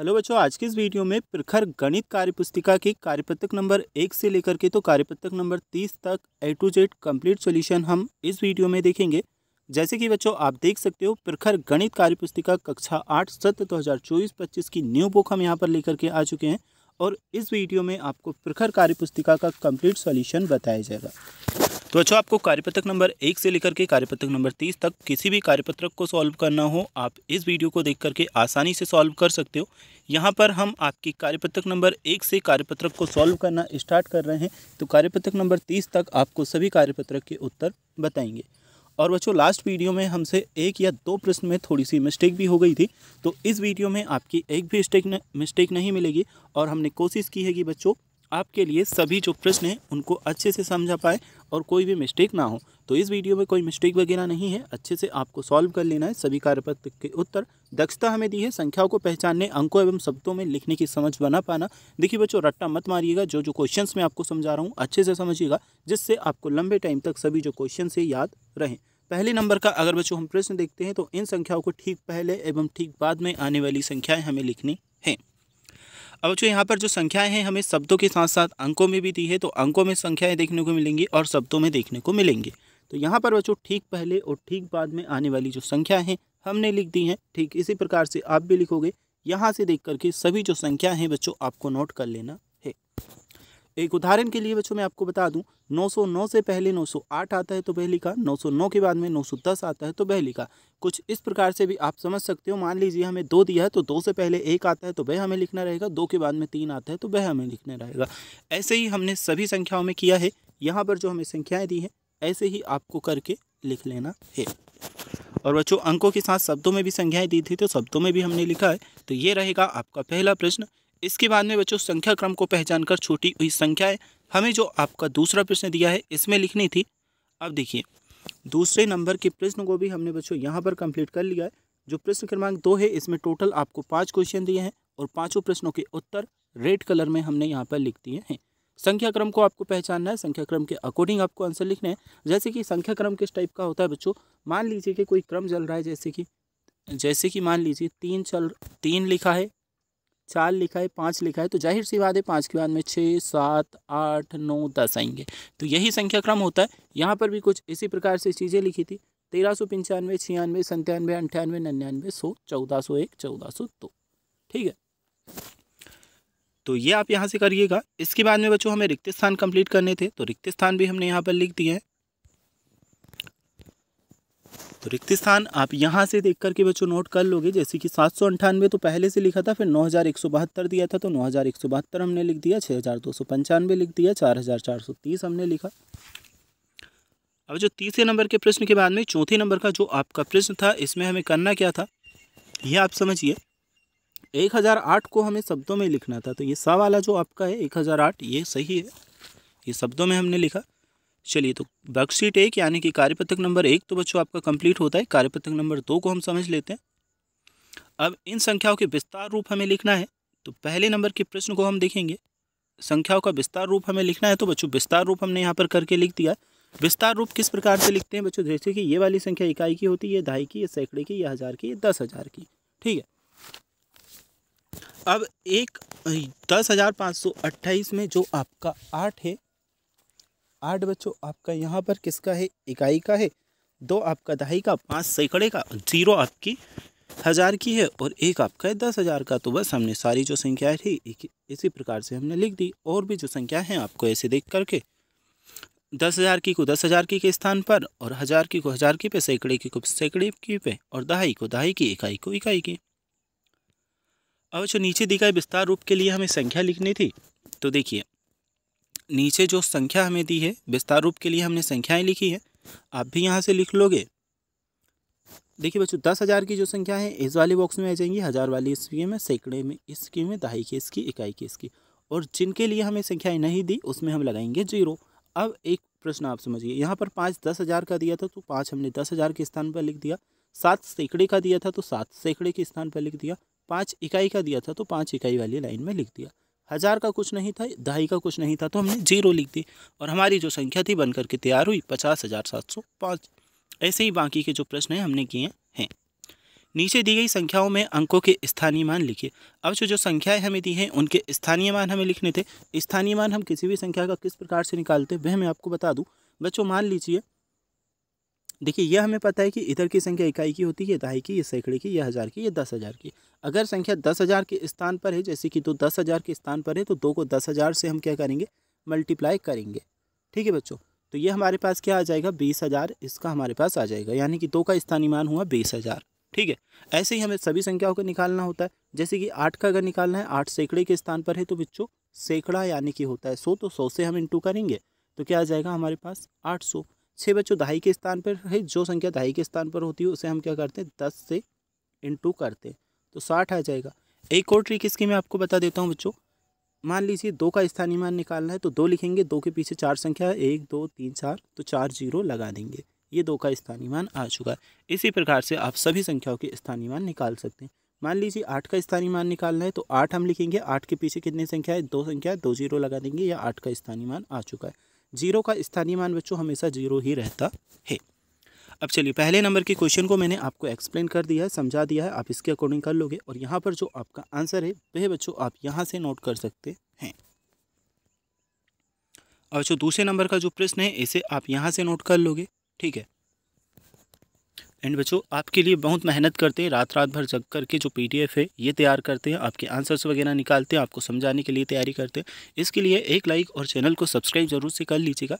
hello बच्चों आज के इस वीडियो में प्रखर गणित कार्यपुस्तिका के कार्यपत्रक नंबर एक से लेकर के तो कार्यपत्रक नंबर तीस तक A to Z complete solution हम इस वीडियो में देखेंगे जैसे कि बच्चों आप देख सकते हो प्रखर गणित कार्यपुस्तिका कक्षा आठ सत्र दो हज़ार चौबीस पच्चीस की न्यू बुक हम यहाँ पर लेकर के आ चुके हैं और इस वीडियो में आपको प्रखर कार्यपुस्तिका का कम्प्लीट सोल्यूशन बताया जाएगा तो अच्छा आपको कार्यपत्रक नंबर एक से लेकर के कार्यपत्रक नंबर तीस तक किसी भी कार्यपत्रक को सॉल्व करना हो आप इस वीडियो को देख करके आसानी से सॉल्व कर सकते हो यहाँ पर हम आपकी कार्यपत्रक नंबर एक से कार्यपत्रक को सॉल्व करना स्टार्ट कर रहे हैं तो कार्यपत्रक नंबर तीस तक आपको सभी कार्यपत्रक के उत्तर बताएंगे और बच्चों लास्ट वीडियो में हमसे एक या दो प्रश्न में थोड़ी सी मिस्टेक भी हो गई थी तो इस वीडियो में आपकी एक भी मिस्टेक मिस्टेक नहीं मिलेगी और हमने कोशिश की है कि बच्चों आपके लिए सभी जो प्रश्न हैं उनको अच्छे से समझा पाए और कोई भी मिस्टेक ना हो तो इस वीडियो में कोई मिस्टेक वगैरह नहीं है अच्छे से आपको सॉल्व कर लेना है सभी कार्यपत्र के उत्तर दक्षता हमें दी है संख्याओं को पहचानने अंकों एवं शब्दों में लिखने की समझ बना पाना देखिए बच्चों रट्टा मत मारिएगा जो जो क्वेश्चंस मैं आपको समझा रहा हूँ अच्छे से समझिएगा जिससे आपको लंबे टाइम तक सभी जो क्वेश्चन है याद रहें पहले नंबर का अगर बच्चों हम प्रश्न देखते हैं तो इन संख्याओं को ठीक पहले एवं ठीक बाद में आने वाली संख्याएं हमें लिखनी अब जो यहाँ पर जो संख्याएं हैं हमें शब्दों के साथ साथ अंकों में भी दी है तो अंकों में संख्याएं देखने को मिलेंगी और शब्दों में देखने को मिलेंगी तो यहाँ पर बच्चों ठीक पहले और ठीक बाद में आने वाली जो संख्या हैं हमने लिख दी हैं ठीक इसी प्रकार से आप भी लिखोगे यहाँ से देख करके सभी जो संख्या हैं बच्चों आपको नोट कर लेना एक उदाहरण के लिए बच्चों मैं आपको बता दूं 909 से पहले 908 आता है तो पहली का 909 के बाद में 910 आता है तो पहली का कुछ इस प्रकार से भी आप समझ सकते हो मान लीजिए हमें दो दिया है तो दो से पहले एक आता है तो वह हमें लिखना रहेगा दो के बाद में तीन आता है तो वह हमें लिखना रहेगा ऐसे ही हमने सभी संख्याओं में किया है यहाँ पर जो हमें संख्याएँ दी हैं ऐसे ही आपको करके लिख लेना है और बच्चों अंकों के साथ शब्दों में भी संख्याएं दी थी तो शब्दों में भी हमने लिखा है तो ये रहेगा आपका पहला प्रश्न इसके बाद में बच्चों संख्या क्रम को पहचान कर छोटी हुई संख्याएं हमें जो आपका दूसरा प्रश्न दिया है इसमें लिखनी थी अब देखिए दूसरे नंबर के प्रश्न को भी हमने बच्चों यहाँ पर कंप्लीट कर लिया है जो प्रश्न क्रमांक दो है इसमें टोटल आपको पाँच क्वेश्चन दिए हैं और पाँचों प्रश्नों के उत्तर रेड कलर में हमने यहाँ पर लिख दिए हैं संख्या क्रम को आपको पहचानना है संख्या क्रम के अकॉर्डिंग आपको आंसर लिखना है जैसे कि संख्या क्रम किस टाइप का होता है बच्चों मान लीजिए कि कोई क्रम चल रहा है जैसे कि जैसे कि मान लीजिए तीन चल तीन लिखा है चार लिखा है पाँच लिखा है तो जाहिर सी बात है पाँच के बाद में छः सात आठ नौ दस आएंगे तो यही संख्या क्रम होता है यहाँ पर भी कुछ इसी प्रकार से चीज़ें लिखी थी तेरह सौ पंचानवे छियानवे संतानवे अंठानवे नन्यानवे सौ चौदह सौ एक चौदह सौ दो ठीक है तो ये आप यहाँ से करिएगा इसके बाद में बच्चों हमें रिक्त स्थान कंप्लीट करने थे तो रिक्त स्थान भी हमने यहाँ पर लिख दिए हैं तो रिक्त स्थान आप यहाँ से देख करके बच्चों नोट कर लोगे जैसे कि सात सौ अंठानवे तो पहले से लिखा था फिर नौ हज़ार एक सौ बहत्तर दिया था तो नौ हज़ार एक सौ बहत्तर हमने लिख दिया छः हज़ार दो सौ पंचानवे लिख दिया चार हज़ार चार सौ तीस हमने लिखा अब जो तीसरे नंबर के प्रश्न के बाद में चौथे नंबर का जो आपका प्रश्न था इसमें हमें करना क्या था यह आप समझिए एक हज़ार आठ को हमें शब्दों में लिखना था तो ये सा वाला जो आपका है एक हज़ार आठ ये सही है ये शब्दों में हमने लिखा चलिए तो वर्कशीट एक यानी कि कार्यपत्रक नंबर एक तो बच्चों आपका कंप्लीट होता है कार्यपत्रक नंबर दो को हम समझ लेते हैं अब इन संख्याओं के विस्तार रूप हमें लिखना है तो पहले नंबर के प्रश्न को हम देखेंगे संख्याओं का विस्तार रूप हमें लिखना है तो बच्चों विस्तार रूप हमने यहाँ पर करके लिख दिया विस्तार रूप किस प्रकार से लिखते हैं बच्चों जैसे कि ये वाली संख्या इकाई की होती है ये ढाई की ये सैकड़े की ये हज़ार की ये दस हज़ार की ठीक है अब एक दस हज़ार पाँच सौ अट्ठाईस में जो आपका आठ है आठ बच्चों आपका यहाँ पर किसका है इकाई का है दो आपका दहाई का पाँच सैकड़े का जीरो आपकी हज़ार की है और एक आपका है दस हज़ार का तो बस हमने सारी जो संख्याएं थी इसी प्रकार से हमने लिख दी और भी जो संख्या हैं आपको ऐसे देख करके दस हज़ार की को दस हज़ार की के स्थान पर और हज़ार की को हज़ार की पे सैकड़े की को सैकड़े की पे और दहाई को दहाई की इकाई को इकाई की अब जो नीचे दिखाई विस्तार रूप के लिए हमें संख्या लिखनी थी तो देखिए नीचे जो संख्या हमें दी है विस्तार रूप के लिए हमने संख्याएं लिखी है आप भी यहाँ से लिख लोगे देखिए बच्चों दस हज़ार की जो संख्या है इस वाले बॉक्स में आ जाएंगी हज़ार वाली ईस्वी में सैकड़े में इसकी में दहाई केस की इकाई केस की और जिनके लिए हमें संख्याएं नहीं दी उसमें हम लगाएंगे जीरो अब एक प्रश्न आप समझिए यहाँ पर पाँच दस हज़ार का दिया था तो पाँच हमने दस हज़ार के स्थान पर लिख दिया सात सैकड़े का दिया था तो सात सैकड़े के स्थान पर लिख दिया पाँच इकाई का दिया था तो पाँच इकाई वाली लाइन में लिख दिया हज़ार का कुछ नहीं था दहाई का कुछ नहीं था तो हमने जीरो लिख दी और हमारी जो संख्या थी बन करके तैयार हुई पचास हज़ार सात सौ पाँच ऐसे ही बाकी के जो प्रश्न हैं हमने किए हैं नीचे दी गई संख्याओं में अंकों के स्थानीय मान लिखिए अब जो जो संख्याएं हमें दी हैं उनके स्थानीय मान हमें लिखने थे स्थानीय मान हम किसी भी संख्या का किस प्रकार से निकालते हैं वह मैं आपको बता दूँ बच्चों मान लीजिए देखिए यह हमें पता है कि इधर की संख्या इकाई की होती है दहाई की ये सैकड़े की यह हज़ार की ये दस हज़ार की अगर संख्या दस हज़ार के स्थान पर है जैसे कि दो दस हज़ार के स्थान पर है तो दो को दस हज़ार से हम क्या करेंगे मल्टीप्लाई करेंगे ठीक है बच्चों तो ये हमारे पास क्या आ जाएगा बीस हज़ार इसका हमारे पास आ जाएगा यानी कि दो का स्थानीमान हुआ बीस हज़ार ठीक है ऐसे ही हमें सभी संख्याओं को निकालना होता है जैसे कि आठ का अगर निकालना है आठ सैकड़े के स्थान पर है तो बच्चों सैकड़ा यानी कि होता है सौ तो सौ से हम इंटू करेंगे तो क्या आ जाएगा हमारे पास आठ सौ छः बच्चों दहाई के स्थान पर है जो संख्या दहाई के स्थान पर होती है उसे हम क्या करते हैं दस से इंटू करते हैं तो साठ आ जाएगा एक और ट्रिक इसकी मैं आपको बता देता हूँ बच्चों मान लीजिए दो का स्थानीय मान निकालना है तो दो लिखेंगे दो के पीछे चार संख्या है एक दो तीन चार तो चार जीरो लगा देंगे ये दो का स्थानीय मान आ चुका है इसी प्रकार से आप सभी संख्याओं के स्थानीय मान निकाल सकते हैं मान लीजिए आठ का स्थानीय मान निकालना है तो आठ हम लिखेंगे आठ के पीछे कितनी संख्या है दो संख्या है दो जीरो लगा देंगे या आठ का स्थानीय मान आ चुका है जीरो का स्थानीय मान बच्चों हमेशा जीरो ही रहता है अब चलिए पहले नंबर के क्वेश्चन को मैंने आपको एक्सप्लेन कर दिया है समझा दिया है आप इसके अकॉर्डिंग कर लोगे और यहाँ पर जो आपका आंसर है वह बच्चों आप यहाँ से नोट कर सकते हैं और जो दूसरे नंबर का जो प्रश्न है इसे आप यहाँ से नोट कर लोगे ठीक है एंड बच्चों आपके लिए बहुत मेहनत करते हैं रात रात भर जग करके जो पीडीएफ है ये तैयार करते हैं आपके आंसर्स वगैरह निकालते हैं आपको समझाने के लिए तैयारी करते हैं इसके लिए एक लाइक और चैनल को सब्सक्राइब जरूर से कर लीजिएगा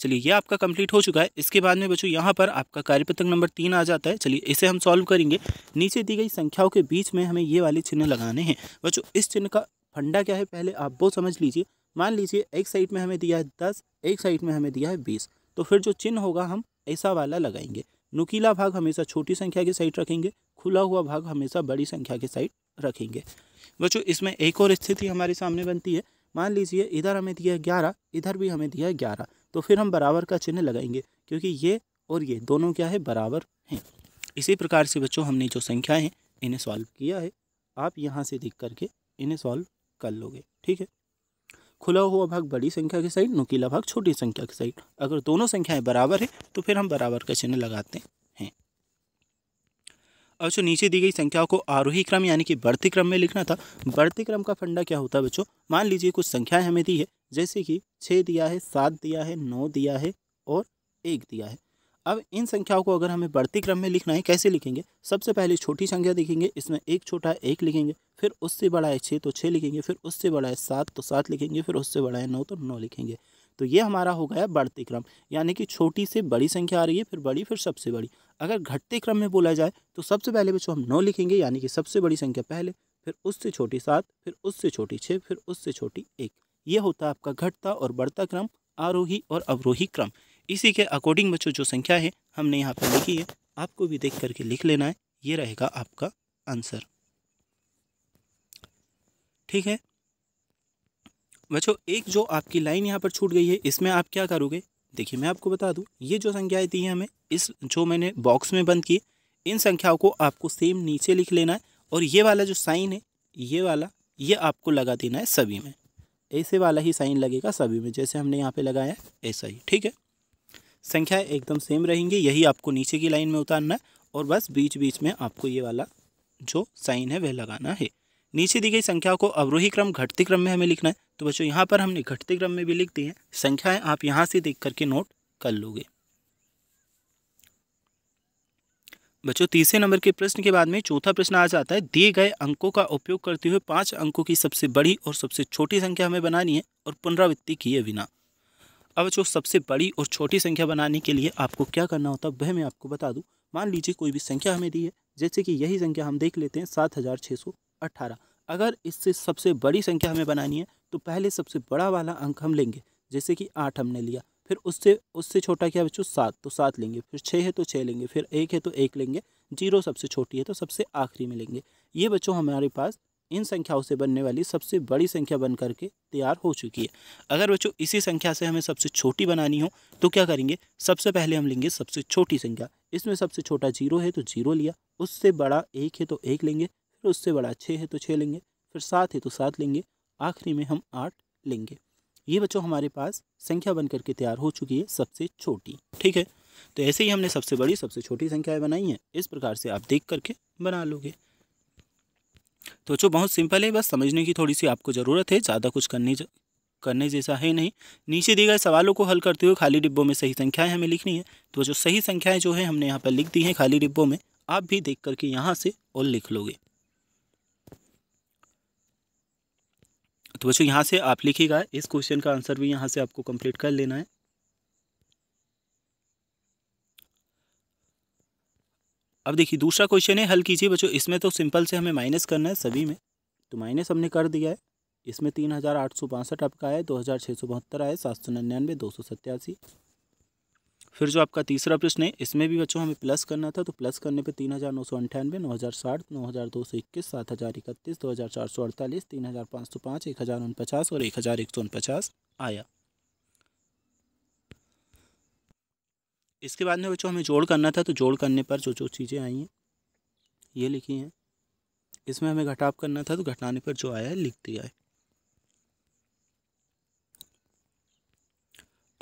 चलिए ये आपका कंप्लीट हो चुका है इसके बाद में बच्चों यहाँ पर आपका कार्यपत्रक नंबर तीन आ जाता है चलिए इसे हम सॉल्व करेंगे नीचे दी गई संख्याओं के बीच में हमें ये वाले चिन्ह लगाने हैं बच्चों इस चिन्ह का फंडा क्या है पहले आप वो समझ लीजिए मान लीजिए एक साइड में हमें दिया है दस एक साइड में हमें दिया है बीस तो फिर जो चिन्ह होगा हम ऐसा वाला लगाएंगे नुकीला भाग हमेशा छोटी संख्या की साइड रखेंगे खुला हुआ भाग हमेशा बड़ी संख्या के साइड रखेंगे बच्चों इसमें एक और स्थिति हमारे सामने बनती है मान लीजिए इधर हमें दिया है ग्यारह इधर भी हमें दिया है ग्यारह तो फिर हम बराबर का चिन्ह लगाएंगे क्योंकि ये और ये दोनों क्या है बराबर हैं इसी प्रकार से बच्चों हमने जो संख्याएँ हैं इन्हें सॉल्व किया है आप यहाँ से देख करके इन्हें सॉल्व कर लोगे ठीक है खुला हुआ भाग बड़ी संख्या के साइड नुकीला भाग छोटी संख्या के साइड अगर दोनों संख्याएं बराबर है तो फिर हम बराबर का चिन्ह लगाते हैं अब जो नीचे दी गई संख्याओं को आरोही क्रम यानी कि बढ़ते क्रम में लिखना था बढ़ते क्रम का फंडा क्या होता है बच्चों मान लीजिए कुछ संख्याएं हमें दी है जैसे कि छः दिया है सात दिया है नौ दिया है और एक दिया है अब इन संख्याओं को अगर हमें बढ़ती क्रम में लिखना है कैसे लिखेंगे सबसे पहले छोटी संख्या लिखेंगे इसमें एक छोटा है एक लिखेंगे फिर उससे बड़ा है छः तो छः लिखेंगे फिर उससे बड़ा है सात तो सात लिखेंगे फिर उससे बड़ा है नौ तो नौ लिखेंगे तो ये हमारा हो गया बढ़ते क्रम यानी कि छोटी से बड़ी संख्या आ रही है फिर बड़ी फिर सबसे बड़ी अगर घटते क्रम में बोला जाए तो सबसे पहले बच्चों हम नौ लिखेंगे यानी कि सबसे बड़ी संख्या पहले फिर उससे छोटी सात फिर उससे छोटी छः फिर उससे छोटी एक ये होता है आपका घटता और बढ़ता क्रम आरोही और अवरोही क्रम इसी के अकॉर्डिंग बच्चों जो संख्या है हमने यहाँ पर लिखी है आपको भी देख करके लिख लेना है ये रहेगा आपका आंसर ठीक है बच्चों एक जो आपकी लाइन यहाँ पर छूट गई है इसमें आप क्या करोगे देखिए मैं आपको बता दूँ ये जो संख्याएं दी हैं हमें इस जो मैंने बॉक्स में बंद की इन संख्याओं को आपको सेम नीचे लिख लेना है और ये वाला जो साइन है ये वाला ये आपको लगा देना है सभी में ऐसे वाला ही साइन लगेगा सभी में जैसे हमने यहाँ पे लगाया है ऐसा ही ठीक है संख्या एकदम सेम रहेंगी यही आपको नीचे की लाइन में उतारना है और बस बीच बीच में आपको ये वाला जो साइन है वह लगाना है नीचे दी गई संख्या को अवरोही क्रम घटते क्रम में हमें लिखना है तो बच्चों यहाँ पर हमने घटते क्रम में भी लिख दी है संख्याएं आप यहाँ से देख करके नोट कर लोगे बच्चों तीसरे नंबर के प्रश्न के बाद में चौथा प्रश्न आ जाता है दिए गए अंकों का उपयोग करते हुए पांच अंकों की सबसे बड़ी और सबसे छोटी संख्या हमें बनानी है और पुनरावृत्ति किए बिना अब जो सबसे बड़ी और छोटी संख्या बनाने के लिए आपको क्या करना होता है वह मैं आपको बता दूँ मान लीजिए कोई भी संख्या हमें दी है जैसे कि यही संख्या हम देख लेते हैं सात हज़ार छः सौ अट्ठारह अगर इससे सबसे बड़ी संख्या हमें बनानी है तो पहले सबसे बड़ा वाला अंक हम लेंगे जैसे कि आठ हमने लिया फिर उससे उससे छोटा क्या बच्चों सात तो सात लेंगे फिर छः है तो छः लेंगे फिर एक है तो एक लेंगे जीरो सबसे छोटी है तो सबसे आखिरी में लेंगे ये बच्चों हमारे पास इन संख्याओं से बनने वाली सबसे बड़ी संख्या बन करके तैयार हो चुकी है अगर बच्चों इसी संख्या से हमें सबसे छोटी बनानी हो तो क्या करेंगे सबसे पहले हम लेंगे सबसे छोटी संख्या इसमें सबसे छोटा जीरो है तो जीरो लिया उससे बड़ा एक है तो एक लेंगे फिर उससे बड़ा छः है तो छः लेंगे फिर सात है तो सात लेंगे आखिरी में हम आठ लेंगे ये बच्चों हमारे पास संख्या बन करके तैयार हो चुकी है सबसे छोटी ठीक है तो ऐसे ही हमने सबसे बड़ी सबसे छोटी संख्याएं बनाई हैं इस प्रकार से आप देख करके बना लोगे तो जो बहुत सिंपल है बस समझने की थोड़ी सी आपको ज़रूरत है ज़्यादा कुछ करने ज... करने जैसा है नहीं नीचे दिए गए सवालों को हल करते हुए खाली डिब्बों में सही संख्याएं हमें लिखनी है तो जो सही संख्याएं जो है हमने यहाँ पर लिख दी हैं खाली डिब्बों में आप भी देख करके यहाँ से और लिख लोगे तो बच्चों यहाँ से आप लिखिएगा इस क्वेश्चन का आंसर भी यहाँ से आपको कंप्लीट कर लेना है अब देखिए दूसरा क्वेश्चन है हल कीजिए बच्चों इसमें तो सिंपल से हमें माइनस करना है सभी में तो माइनस हमने कर दिया है इसमें तीन हज़ार आठ सौ बासठ आपका आया दो हज़ार छः सौ बहत्तर आया सात सौ निन्यानवे दो सौ सत्तासी फिर जो आपका तीसरा प्रश्न है इसमें भी बच्चों हमें प्लस करना था तो प्लस करने पे तीन हज़ार नौ सौ अंठानवे नौ हज़ार साठ नौ हज़ार दो सौ इक्कीस सात हज़ार इकतीस दो हज़ार चार सौ अड़तालीस तीन हज़ार पाँच सौ पाँच एक हज़ार उनपचास और एक हज़ार एक सौ उनपचास आया इसके बाद में बच्चों हमें जोड़ करना था तो जोड़ करने पर जो जो चीज़ें आई हैं ये लिखी हैं इसमें हमें घटाव करना था तो घटाने पर जो आया है लिख दिया है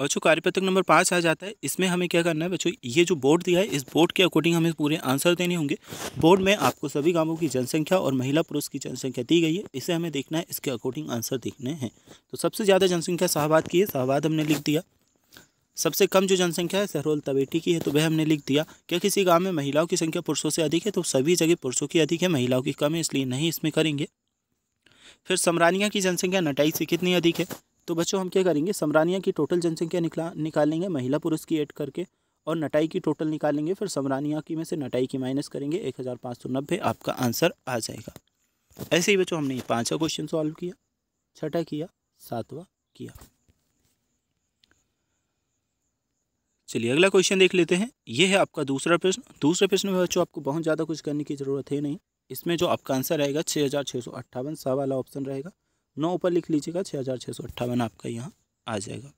और जो कार्यपत्रक नंबर पाँच आ जाता है इसमें हमें क्या करना है बच्चों ये जो बोर्ड दिया है इस बोर्ड के अकॉर्डिंग हमें पूरे आंसर देने होंगे बोर्ड में आपको सभी गांवों की जनसंख्या और महिला पुरुष की जनसंख्या दी गई है इसे हमें देखना है इसके अकॉर्डिंग आंसर देखने हैं तो सबसे ज़्यादा जनसंख्या शाहबाद की है शाहबाद हमने लिख दिया सबसे कम जो जनसंख्या है सहरोल तवेटी की है तो वह हमने लिख दिया क्या किसी गांव में महिलाओं की संख्या पुरुषों से अधिक है तो सभी जगह पुरुषों की अधिक है महिलाओं की कम है इसलिए नहीं इसमें करेंगे फिर समरानिया की जनसंख्या नटाई से कितनी अधिक है तो बच्चों हम क्या करेंगे समरानिया की टोटल जनसंख्या निकला निकालेंगे महिला पुरुष की एड करके और नटाई की टोटल निकालेंगे फिर समरानिया की में से नटाई की माइनस करेंगे एक हज़ार पाँच सौ नब्बे आपका आंसर आ जाएगा ऐसे ही बच्चों हमने पाँचवा क्वेश्चन सॉल्व किया छठा किया सातवा किया चलिए अगला क्वेश्चन देख लेते हैं ये है आपका दूसरा प्रश्न दूसरे प्रश्न में बच्चों आपको बहुत ज़्यादा कुछ करने की ज़रूरत है नहीं इसमें जो आपका आंसर रहेगा छः हज़ार छः सौ अट्ठावन सा वाला ऑप्शन रहेगा नौ ऊपर लिख लीजिएगा छः हज़ार छः सौ अट्ठावन आपका यहाँ आ जाएगा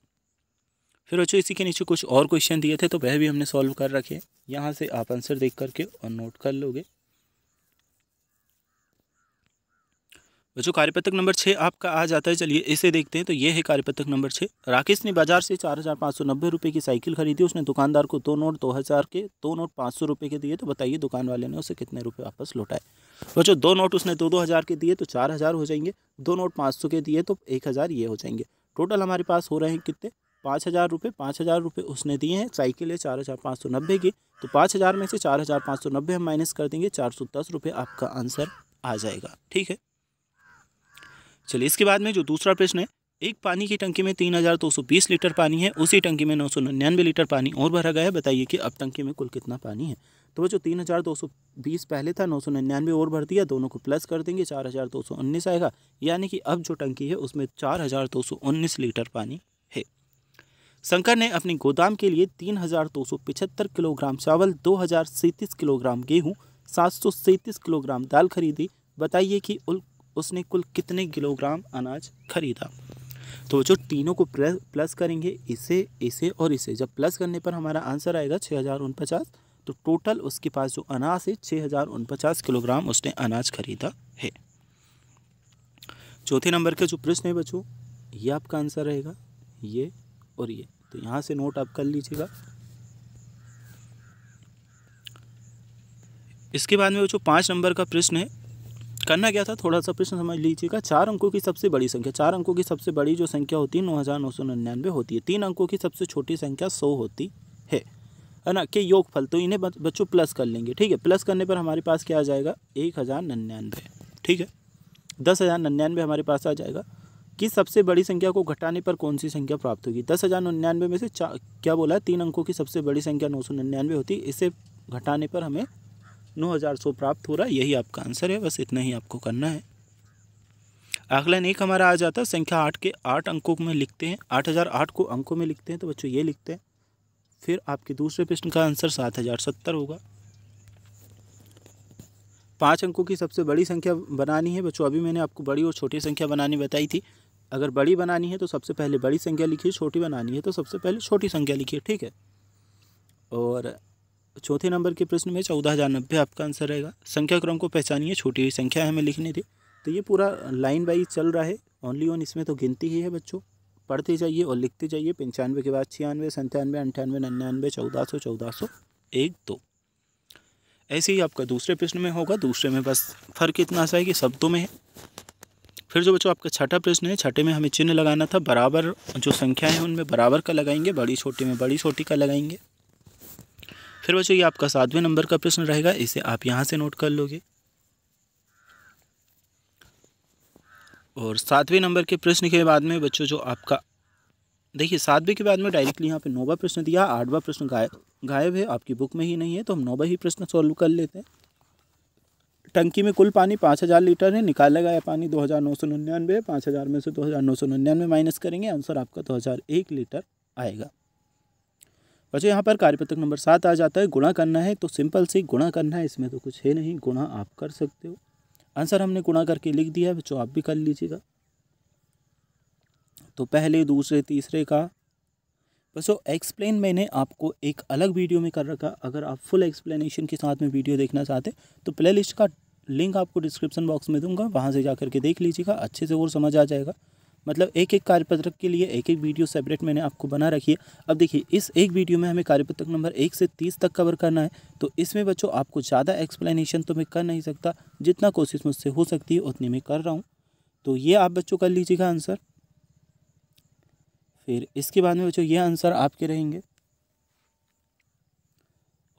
फिर बच्चों इसी के नीचे कुछ और क्वेश्चन दिए थे तो वह भी हमने सॉल्व कर रखे हैं यहाँ से आप आंसर देख करके और नोट कर लोगे बच्चों कार्यपत्रक नंबर छः आपका आ जाता है चलिए इसे देखते हैं तो ये है कार्यपत्रक नंबर छः राकेश ने बाजार से चार हज़ार पाँच सौ नब्बे रुपये की साइकिल खरीदी उसने दुकानदार को दो नोट दो हज़ार के दो नोट पाँच सौ रुपये के दिए तो बताइए दुकान वाले ने उसे कितने रुपये वापस लौटाए बच्चों दो नोट उसने दो दो हज़ार के दिए तो चार हज़ार हो जाएंगे दो नोट पाँच सौ के दिए तो एक हज़ार ये हो जाएंगे टोटल हमारे पास हो रहे हैं कितने पाँच हज़ार रुपये पाँच हज़ार रुपये उसने दिए हैं साइकिल है चार हज़ार पाँच सौ नब्बे की तो पाँच हज़ार में से चार हज़ार पाँच सौ नब्बे हम माइनस कर देंगे चार सौ दस रुपये आपका आंसर आ जाएगा ठीक है चलिए इसके बाद में जो दूसरा प्रश्न है एक पानी की टंकी में तीन हज़ार दो सौ बीस लीटर पानी है उसी टंकी में नौ सौ निन्यानवे लीटर पानी और भरा गया है बताइए कि अब टंकी में कुल कितना पानी है तो वो जो तीन हज़ार दो सौ बीस पहले था नौ सौ निन्यानवे और भर दिया दोनों को प्लस कर देंगे चार हज़ार दो सौ उन्नीस आएगा यानी कि अब जो टंकी है उसमें चार हज़ार दो सौ उन्नीस लीटर पानी है शंकर ने अपने गोदाम के लिए तीन हज़ार दो सौ पिछहत्तर किलोग्राम चावल दो हज़ार सैंतीस किलोग्राम गेहूँ सात सौ सैंतीस किलोग्राम दाल खरीदी बताइए कि उसने कुल कितने किलोग्राम अनाज खरीदा तो जो तीनों को प्लस प्लस करेंगे इसे इसे और इसे जब प्लस करने पर हमारा आंसर आएगा छः हज़ार तो टोटल उसके पास जो अनाज है छः हज़ार उनपचास किलोग्राम उसने अनाज खरीदा है चौथे नंबर के जो प्रश्न है बच्चों ये आपका आंसर रहेगा ये और ये तो यहाँ से नोट आप कर लीजिएगा इसके बाद में बच्चों पाँच नंबर का प्रश्न है करना क्या था थोड़ा सा प्रश्न समझ लीजिएगा चार अंकों की सबसे बड़ी संख्या चार अंकों की सबसे बड़ी जो संख्या होती है नौ हज़ार नौ सौ निन्यानवे होती है तीन अंकों की सबसे छोटी संख्या सौ होती है है ना के फल तो इन्हें बच्चों प्लस कर लेंगे ठीक है प्लस करने पर हमारे पास क्या आ जाएगा एक हज़ार निन्यानवे ठीक है दस हज़ार निन्यानवे हमारे पास आ जाएगा कि सबसे बड़ी संख्या को घटाने पर कौन सी संख्या प्राप्त होगी दस हज़ार निन्यानवे में से क्या बोला तीन अंकों की सबसे बड़ी संख्या नौ सौ निन्यानवे होती इसे घटाने पर हमें नौ हज़ार सौ प्राप्त हो रहा है यही आपका आंसर है बस इतना ही आपको करना है आकलन एक हमारा आ जाता है संख्या आठ के आठ अंकों में लिखते हैं आठ हज़ार आठ को अंकों में लिखते हैं तो बच्चों ये लिखते हैं फिर आपके दूसरे प्रश्न का आंसर सात हज़ार सत्तर होगा पाँच अंकों की सबसे बड़ी संख्या बनानी है बच्चों अभी मैंने आपको बड़ी और छोटी संख्या बनानी बताई थी अगर बड़ी बनानी है तो सबसे पहले बड़ी संख्या लिखिए छोटी बनानी है तो सबसे पहले छोटी संख्या लिखिए ठीक है और चौथे नंबर के प्रश्न में चौदह हज़ार नब्बे आपका आंसर रहेगा संख्या क्रम को पहचानिए छोटी हुई संख्या हमें लिखने थी तो ये पूरा लाइन वाइज चल रहा है ओनली ऑन इसमें तो गिनती ही है बच्चों पढ़ते जाइए और लिखते जाइए पंचानवे के बाद छियानवे संतानवे अंठानवे नन्यानवे चौदह सौ चौदह सौ एक दो ऐसे ही आपका दूसरे प्रश्न में होगा दूसरे में बस फर्क इतना सा है कि शब्दों में है फिर जो बच्चों आपका छठा प्रश्न है छठे में हमें चिन्ह लगाना था बराबर जो संख्या है उनमें बराबर का लगाएंगे बड़ी छोटी में बड़ी छोटी का लगाएंगे फिर बच्चों ये आपका सातवें नंबर का प्रश्न रहेगा इसे आप यहाँ से नोट कर लोगे और सातवें नंबर के प्रश्न के बाद में बच्चों जो आपका देखिए सातवें के बाद में डायरेक्टली यहाँ पे नौवा प्रश्न दिया आठवां प्रश्न गायब गायब है आपकी बुक में ही नहीं है तो हम नौवा ही प्रश्न सॉल्व कर लेते हैं टंकी में कुल पानी पाँच हज़ार लीटर है निकाला गया पानी दो हज़ार नौ सौ निन्यानवे पाँच हज़ार में से दो हज़ार नौ सौ निन्यानवे माइनस करेंगे आंसर आपका दो हज़ार एक लीटर आएगा बच्चों यहाँ पर कार्यपत्रक नंबर सात आ जाता है गुणा करना है तो सिंपल सी गुणा करना है इसमें तो कुछ है नहीं गुणा आप कर सकते हो आंसर हमने गुणा करके लिख दिया है बच्चों आप भी कर लीजिएगा तो पहले दूसरे तीसरे का बच्चों एक्सप्लेन मैंने आपको एक अलग वीडियो में कर रखा अगर आप फुल एक्सप्लेनेशन के साथ में वीडियो देखना चाहते तो प्ले का लिंक आपको डिस्क्रिप्शन बॉक्स में दूंगा वहाँ से जा के देख लीजिएगा अच्छे से और समझ आ जाएगा मतलब एक एक कार्यपत्रक के लिए एक एक वीडियो सेपरेट मैंने आपको बना रखी है अब देखिए इस एक वीडियो में हमें कार्यपत्रक नंबर एक से तीस तक कवर करना है तो इसमें बच्चों आपको ज़्यादा एक्सप्लेनेशन तो मैं कर नहीं सकता जितना कोशिश मुझसे हो सकती है उतनी मैं कर रहा हूँ तो ये आप बच्चों कर लीजिएगा आंसर फिर इसके बाद में बच्चों ये आंसर आपके रहेंगे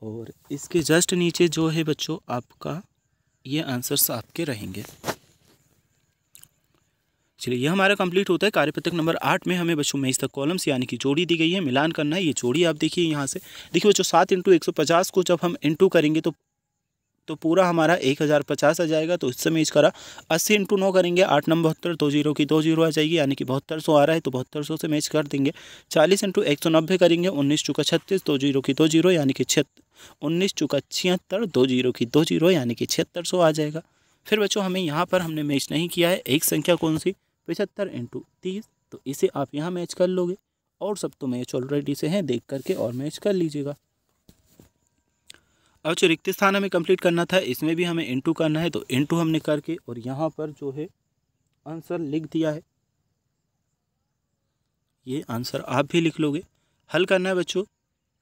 और इसके जस्ट नीचे जो है बच्चों आपका ये आंसर्स आपके रहेंगे चलिए ये हमारा कंप्लीट होता है कार्यपत्रक नंबर आठ में हमें बच्चों में इस तक कॉलम्स यानी कि जोड़ी दी गई है मिलान करना है ये जोड़ी आप देखिए यहाँ से देखिए बच्चों सात इंटू एक सौ पचास को जब हम इंटू करेंगे तो तो पूरा हमारा एक हज़ार पचास आ जाएगा तो इस समय करा अस्सी इंटू नौ करेंगे आठ नंबर बहत्तर दो जीरो की दो जीरो आ जाएगी यानी कि बहत्तर सौ आ रहा है तो बहत्तर सौ से मैच कर देंगे चालीस इंटू एक सौ नब्बे करेंगे उन्नीस चुका छत्तीस दो जीरो की दो जीरो यानी कि छिहत उन्नीस चुका छिहत्तर दो जीरो की दो जीरो यानी कि छिहत्तर सौ आ जाएगा फिर बच्चों हमें यहाँ पर हमने मैच नहीं किया है एक संख्या कौन सी पचहत्तर इंटू तीस तो इसे आप यहाँ मैच कर लोगे और सब तो मैच ऑलरेडी से हैं देख करके और मैच कर लीजिएगा अब जो रिक्त स्थान हमें कंप्लीट करना था इसमें भी हमें इंटू करना है तो इंटू हमने करके और यहाँ पर जो है आंसर लिख दिया है ये आंसर आप भी लिख लोगे हल करना है बच्चों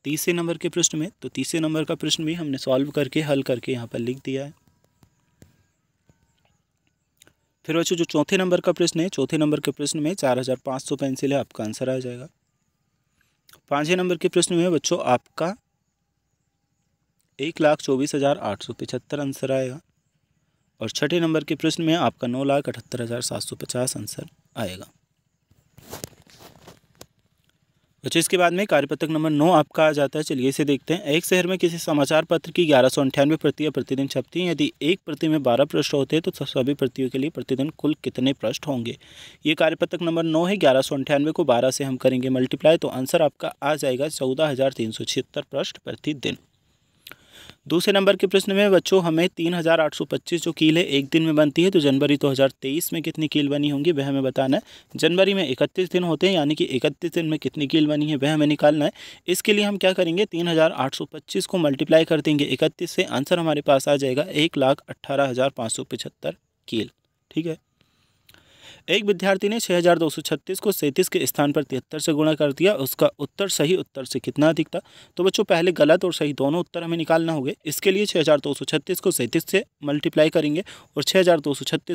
तीसरे नंबर के प्रश्न में तो तीसरे नंबर का प्रश्न भी हमने सॉल्व करके हल करके यहाँ पर लिख दिया है फिर बच्चों जो चौथे नंबर का प्रश्न है चौथे नंबर के प्रश्न में चार हज़ार पाँच सौ पेंसिल है आपका आंसर आ जाएगा पाँचवें नंबर के प्रश्न में बच्चों आपका एक लाख चौबीस हज़ार आठ सौ पचहत्तर आंसर आएगा और छठे नंबर के प्रश्न में आपका नौ लाख अठहत्तर हज़ार सात सौ पचास आंसर आएगा बच्चों अच्छा, इसके बाद में कार्यपत्रक नंबर नौ आपका आ जाता है चलिए इसे देखते हैं एक शहर में किसी समाचार पत्र की ग्यारह सौ अंठानवे प्रतियाँ प्रतिदिन छपती हैं यदि एक प्रति में बारह पृष्ठ होते हैं तो सभी प्रतियों के लिए प्रतिदिन कुल कितने पृष्ठ होंगे ये कार्यपत्रक नंबर नौ है ग्यारह सौ अंठानवे को बारह से हम करेंगे मल्टीप्लाई तो आंसर आपका आ जाएगा चौदह हज़ार तीन सौ छिहत्तर पृष्ठ प्रतिदिन दूसरे नंबर के प्रश्न में बच्चों हमें 3825 जो कील है एक दिन में बनती है तो जनवरी 2023 में कितनी कील बनी होंगी वह हमें बताना है जनवरी में 31 दिन होते हैं यानी कि 31 दिन में कितनी कील बनी है वह हमें निकालना है इसके लिए हम क्या करेंगे 3825 को मल्टीप्लाई कर देंगे इकतीस से आंसर हमारे पास आ जाएगा एक लाख अट्ठारह हज़ार पाँच सौ पचहत्तर कील ठीक है एक विद्यार्थी ने छः को सैंतीस के स्थान पर तिहत्तर से गुणा कर दिया उसका उत्तर सही उत्तर से कितना अधिक था तो बच्चों पहले गलत और सही दोनों उत्तर हमें निकालना होगा इसके लिए छः को सैंतीस से मल्टीप्लाई करेंगे और छः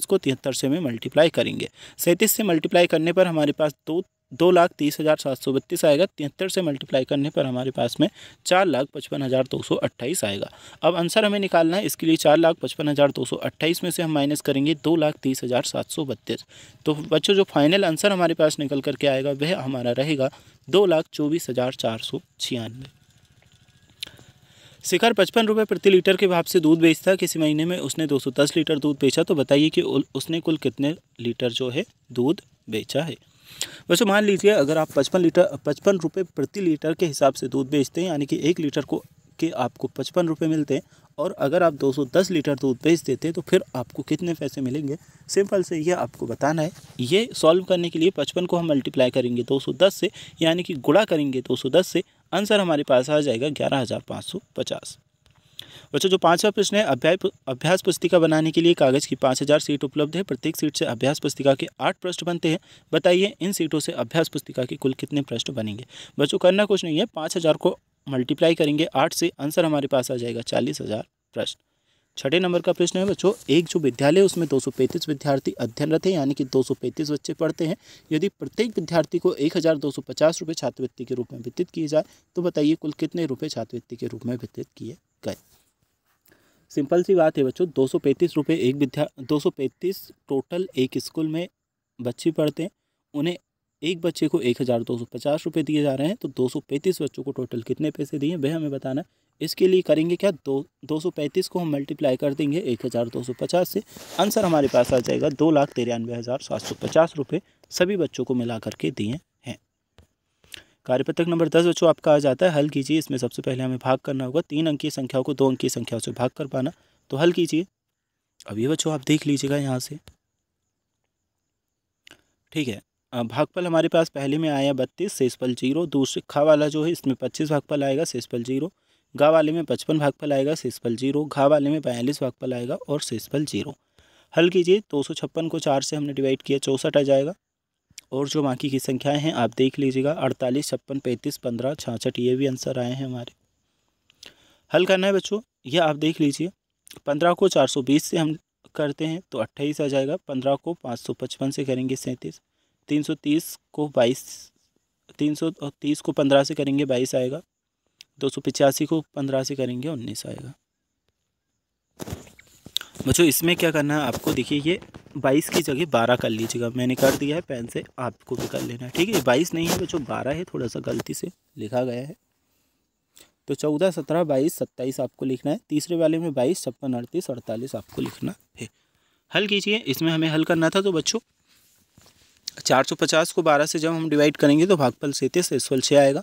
को तिहत्तर से में मल्टीप्लाई करेंगे सैंतीस से मल्टीप्लाई करने पर हमारे पास दो दो लाख तीस हज़ार सात सौ बत्तीस आएगा तिहत्तर से मल्टीप्लाई करने पर हमारे पास में चार लाख पचपन हज़ार दो सौ अट्ठाईस आएगा अब आंसर हमें निकालना है इसके लिए चार लाख पचपन हज़ार दो सौ अट्ठाईस में से हम माइनस करेंगे दो लाख तीस हज़ार सात सौ बत्तीस तो बच्चों जो फाइनल आंसर हमारे पास निकल करके आएगा वह हमारा रहेगा दो लाख चौबीस हज़ार चार सौ छियानवे शिखर पचपन रुपये प्रति लीटर के भाव से दूध बेचता किसी महीने में उसने दस लीटर दूध बेचा तो बताइए कि उसने कुल कितने लीटर जो है दूध बेचा है वैसे मान लीजिए अगर आप पचपन लीटर पचपन रुपये प्रति लीटर के हिसाब से दूध बेचते हैं यानी कि एक लीटर को के आपको पचपन रुपये मिलते हैं और अगर आप 210 लीटर दूध बेच देते हैं तो फिर आपको कितने पैसे मिलेंगे सिंपल से ये आपको बताना है ये सॉल्व करने के लिए पचपन को हम मल्टीप्लाई करेंगे 210 से यानी कि गुड़ा करेंगे 210 से आंसर हमारे पास आ जाएगा ग्यारह हज़ार पाँच सौ पचास बच्चों जो पाँचवा प्रश्न है अभ्याय अभ्यास पुस्तिका बनाने के लिए कागज़ की पाँच हज़ार सीट उपलब्ध है प्रत्येक सीट से अभ्यास पुस्तिका के आठ प्रश्न बनते हैं बताइए इन सीटों से अभ्यास पुस्तिका के कुल कितने प्रश्न बनेंगे बच्चों करना कुछ नहीं है पाँच हज़ार को मल्टीप्लाई करेंगे आठ से आंसर हमारे पास आ जाएगा चालीस हज़ार प्रश्न छठे नंबर का प्रश्न है बच्चों एक जो विद्यालय उसमें 235 विद्यार्थी अध्ययनरत है यानी कि 235 बच्चे पढ़ते हैं यदि प्रत्येक विद्यार्थी को एक हज़ार दो सौ पचास रुपये छात्रवृत्ति के रूप में वितरित किए जाए तो बताइए कुल कितने रुपये छात्रवृत्ति के रूप में वितरित किए गए सिंपल सी बात है बच्चों दो सौ पैंतीस रुपये एक विद्या दो सौ पैंतीस टोटल एक स्कूल में बच्चे पढ़ते हैं उन्हें एक बच्चे को एक हज़ार दो सौ पचास रुपये दिए जा रहे हैं तो दो सौ पैंतीस बच्चों को टोटल कितने पैसे दिए वह हमें बताना इसके लिए करेंगे क्या दो दो सौ पैंतीस को हम मल्टीप्लाई कर देंगे एक हज़ार दो सौ पचास से आंसर हमारे पास आ जाएगा दो लाख तिरानवे हज़ार सात सौ पचास रुपये सभी बच्चों को मिला करके दिए कार्यपत्रक नंबर दस बच्चों आपका आ जाता है हल कीजिए इसमें सबसे पहले हमें भाग करना होगा तीन अंकीय संख्याओं को दो अंकीय संख्याओं से भाग कर पाना तो हल कीजिए अभी बच्चों आप देख लीजिएगा यहाँ से ठीक है भागफल हमारे पास पहले में आया बत्तीस शेषफल जीरो दूसरे खा वाला जो है इसमें पच्चीस भागफल आएगा शेषफल जीरो गा वाले में पचपन भागफल आएगा शेषफल जीरो घा वाले में बयालीस भागफल आएगा और शेषफल जीरो हल कीजिए दो सौ छप्पन को चार से हमने डिवाइड किया चौंसठ आ जाएगा और जो बाकी की संख्याएं हैं आप देख लीजिएगा अड़तालीस छप्पन पैंतीस पंद्रह छाछठ ये भी आंसर आए हैं हमारे हल करना है बच्चों यह आप देख लीजिए पंद्रह को चार सौ बीस से हम करते हैं तो अट्ठाईस आ जाएगा पंद्रह को पाँच सौ पचपन से करेंगे सैंतीस तीन सौ तीस को बाईस तीन सौ तीस को पंद्रह से करेंगे बाईस आएगा दो सौ पचासी को पंद्रह से करेंगे उन्नीस आएगा बच्चों इसमें क्या करना है आपको देखिए ये बाईस की जगह बारह कर लीजिएगा मैंने कर दिया है पेन से आपको भी कर लेना है ठीक है बाईस नहीं है बच्चों बारह है थोड़ा सा गलती से लिखा गया है तो चौदह सत्रह बाईस सत्ताईस आपको लिखना है तीसरे वाले में बाईस छप्पन अड़तीस अड़तालीस आपको लिखना है हल कीजिए इसमें हमें हल करना था तो बच्चों चार सौ पचास को बारह से जब हम डिवाइड करेंगे तो भागफल सैंतीस सेसफल छः आएगा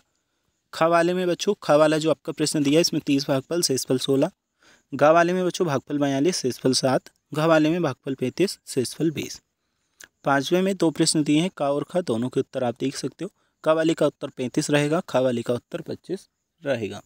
खा वाले में बच्चों खा वाला जो आपका प्रश्न दिया है इसमें तीस भागफल सेसफल सोलह गा वाले में बच्चों भागफल बयालीस शेषफल सात घ वाले में भागफल पैंतीस शेषफल बीस पाँचवें में दो प्रश्न दिए हैं का और खा दोनों के उत्तर आप देख सकते हो क वाले का उत्तर पैंतीस रहेगा ख वाले का उत्तर पच्चीस रहेगा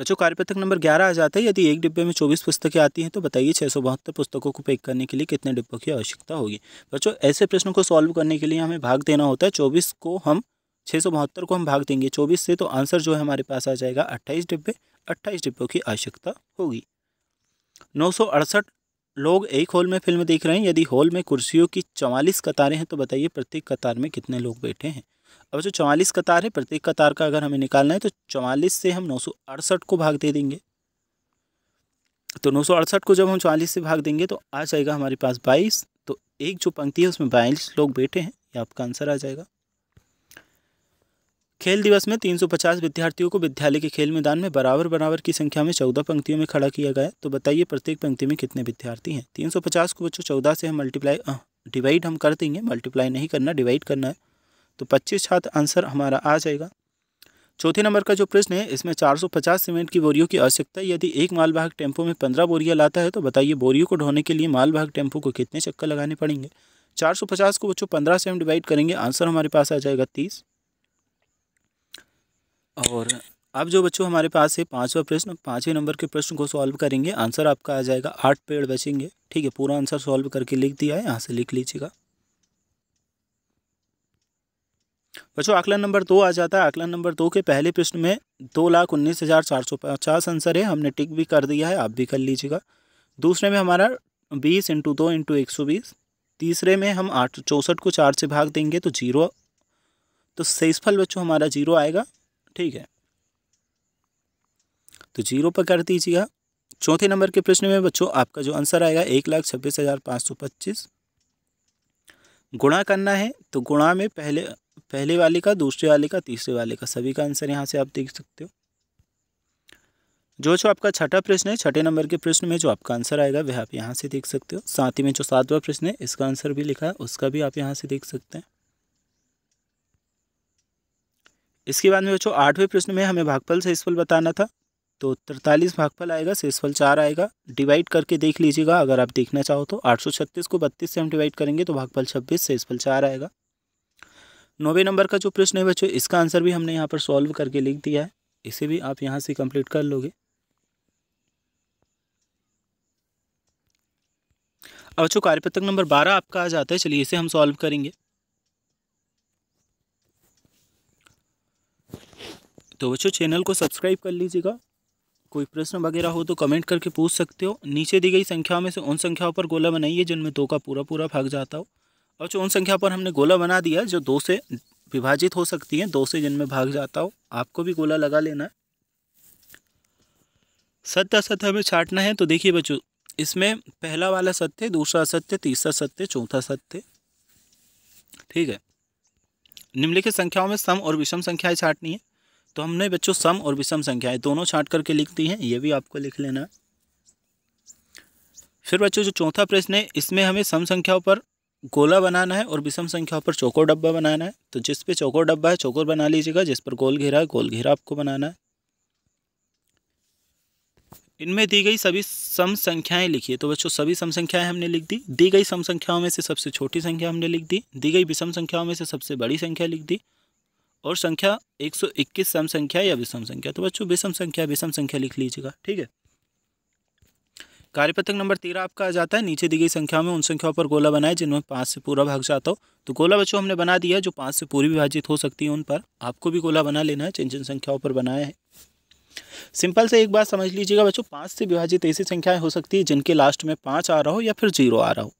बच्चों कार्यपत्रक नंबर ग्यारह आ जाता है यदि एक डिब्बे में चौबीस पुस्तकें आती हैं तो बताइए छः सौ बहत्तर पुस्तकों को पैक करने के लिए कितने डिब्बों की आवश्यकता होगी बच्चों ऐसे प्रश्नों को सॉल्व करने के लिए हमें भाग देना होता है चौबीस को हम छः सौ बहत्तर को हम भाग देंगे चौबीस से तो आंसर जो है हमारे पास आ जाएगा अट्ठाईस डिब्बे अट्ठाईस डिब्बों की आवश्यकता होगी नौ सौ अड़सठ लोग एक हॉल में फिल्म देख रहे हैं यदि हॉल में कुर्सियों की चवालीस कतारें हैं तो बताइए प्रत्येक कतार में कितने लोग बैठे हैं अब जो चवालीस कतार है प्रत्येक कतार का अगर हमें निकालना है तो चवालीस से हम नौ सौ अड़सठ को भाग दे देंगे तो नौ सौ अड़सठ को जब हम चवालीस से भाग देंगे तो आ जाएगा हमारे पास बाईस तो एक जो पंक्ति है उसमें बाईस लोग बैठे हैं ये आपका आंसर आ जाएगा खेल दिवस में 350 विद्यार्थियों को विद्यालय के खेल मैदान में बराबर बराबर की संख्या में 14 पंक्तियों में खड़ा किया गया तो बताइए प्रत्येक पंक्ति में कितने विद्यार्थी हैं 350 को बच्चों 14 से हम मल्टीप्लाई डिवाइड हम कर देंगे मल्टीप्लाई नहीं करना डिवाइड करना है तो पच्चीस छात्र आंसर हमारा आ जाएगा चौथे नंबर का जो प्रश्न है इसमें 450 सीमेंट की बोरियों की आवश्यकता यदि एक मालवाहक टेम्पो में 15 बोरियां लाता है तो बताइए बोरियों को ढोने के लिए मालवाहक टेम्पो को कितने चक्कर लगाने पड़ेंगे 450 को बच्चों 15 से हम डिवाइड करेंगे आंसर हमारे पास आ जाएगा तीस और अब जो बच्चों हमारे पास है पाँचवा प्रश्न पाँचवें नंबर के प्रश्न को सॉल्व करेंगे आंसर आपका आ जाएगा आठ पेड़ बचेंगे ठीक है पूरा आंसर सॉल्व करके लिख दिया है यहाँ से लिख लीजिएगा बच्चों आकलन नंबर दो आ जाता है आकलन नंबर दो के पहले प्रश्न में दो लाख उन्नीस हज़ार चार सौ पचास आंसर है हमने टिक भी कर दिया है आप भी कर लीजिएगा दूसरे में हमारा बीस इंटू दो इंटू एक सौ बीस तीसरे में हम आठ चौंसठ को चार से भाग देंगे तो जीरो तो शेषफल बच्चों हमारा जीरो आएगा ठीक है तो जीरो पर कर दीजिएगा चौथे नंबर के प्रश्न में बच्चों आपका जो आंसर आएगा एक लाख छब्बीस हज़ार पाँच सौ पच्चीस गुणा करना है तो गुणा में पहले पहले वाले का दूसरे वाले का तीसरे वाले का सभी का आंसर यहाँ से आप देख सकते हो जो जो आपका छठा प्रश्न है छठे नंबर के प्रश्न में जो आपका आंसर आएगा वह आप यहाँ से देख सकते हो साथ ही में जो सातवां प्रश्न है इसका आंसर भी लिखा है उसका भी आप यहाँ से देख सकते हैं इसके बाद में बच्चों आठवें प्रश्न में हमें भागफल शेषफल बताना था तो तरतालीस भागफल आएगा शेषफल चार आएगा डिवाइड करके देख लीजिएगा अगर आप देखना चाहो तो छत्तीस को बत्तीस से हम डिवाइड करेंगे तो भागफल छब्बीस शेषफल चार आएगा नौवे नंबर का जो प्रश्न है बच्चों इसका आंसर भी हमने यहाँ पर सॉल्व करके लिख दिया है इसे भी आप यहाँ से कंप्लीट कर लोगे अब बच्चों कार्यपत्रक नंबर बारह आपका आ जाता है चलिए इसे हम सॉल्व करेंगे तो बच्चों चैनल को सब्सक्राइब कर लीजिएगा कोई प्रश्न वगैरह हो तो कमेंट करके पूछ सकते हो नीचे दी गई संख्या में से उन संख्याओं पर गोला बनाइए जिनमें दो का पूरा पूरा भाग जाता हो और जो उन संख्या पर हमने गोला बना दिया जो दो से विभाजित हो सकती हैं दो से जिनमें भाग जाता हो आपको भी गोला लगा लेना है सत्य असत्य हमें छाटना है तो देखिए बच्चों इसमें पहला वाला सत्य दूसरा सत्य तीसरा सत्य चौथा सत्य ठीक है निम्नलिखित संख्याओं में सम और विषम संख्याएं छाटनी है तो हमने बच्चों सम और विषम संख्याएं दोनों छाट करके लिख दी हैं ये भी आपको लिख लेना है फिर बच्चों जो चौथा प्रश्न है इसमें हमें सम संख्याओं पर गोला बनाना है और विषम संख्याओं पर चौकोर डब्बा बनाना है तो जिस पे चौकोर डब्बा है चौकोर बना लीजिएगा जिस पर गोल घेरा है गोल घेरा आपको बनाना है इनमें दी गई सभी सम संख्याएं लिखिए तो बच्चों सभी सम संख्याएं हमने लिख दी दी गई सम संख्याओं में से सबसे छोटी संख्या हमने लिख दी दी गई विषम संख्याओं में से सबसे बड़ी संख्या लिख दी और संख्या 121 सम संख्या या विषम संख्या तो बच्चों विषम संख्या विषम संख्या लिख लीजिएगा ठीक है कार्यपत्रक नंबर तेरह आपका आ जाता है नीचे दी गई संख्या में उन संख्याओं पर गोला बनाए जिनमें पाँच से पूरा भाग जाता हो तो गोला बच्चों हमने बना दिया जो पाँच से पूरी विभाजित हो सकती है उन पर आपको भी गोला बना लेना है जिन जिन संख्याओं पर बनाया है सिंपल से एक बात समझ लीजिएगा बच्चों पाँच से विभाजित ऐसी संख्याएं हो सकती है जिनके लास्ट में पाँच आ रहा हो या फिर जीरो आ रहा हो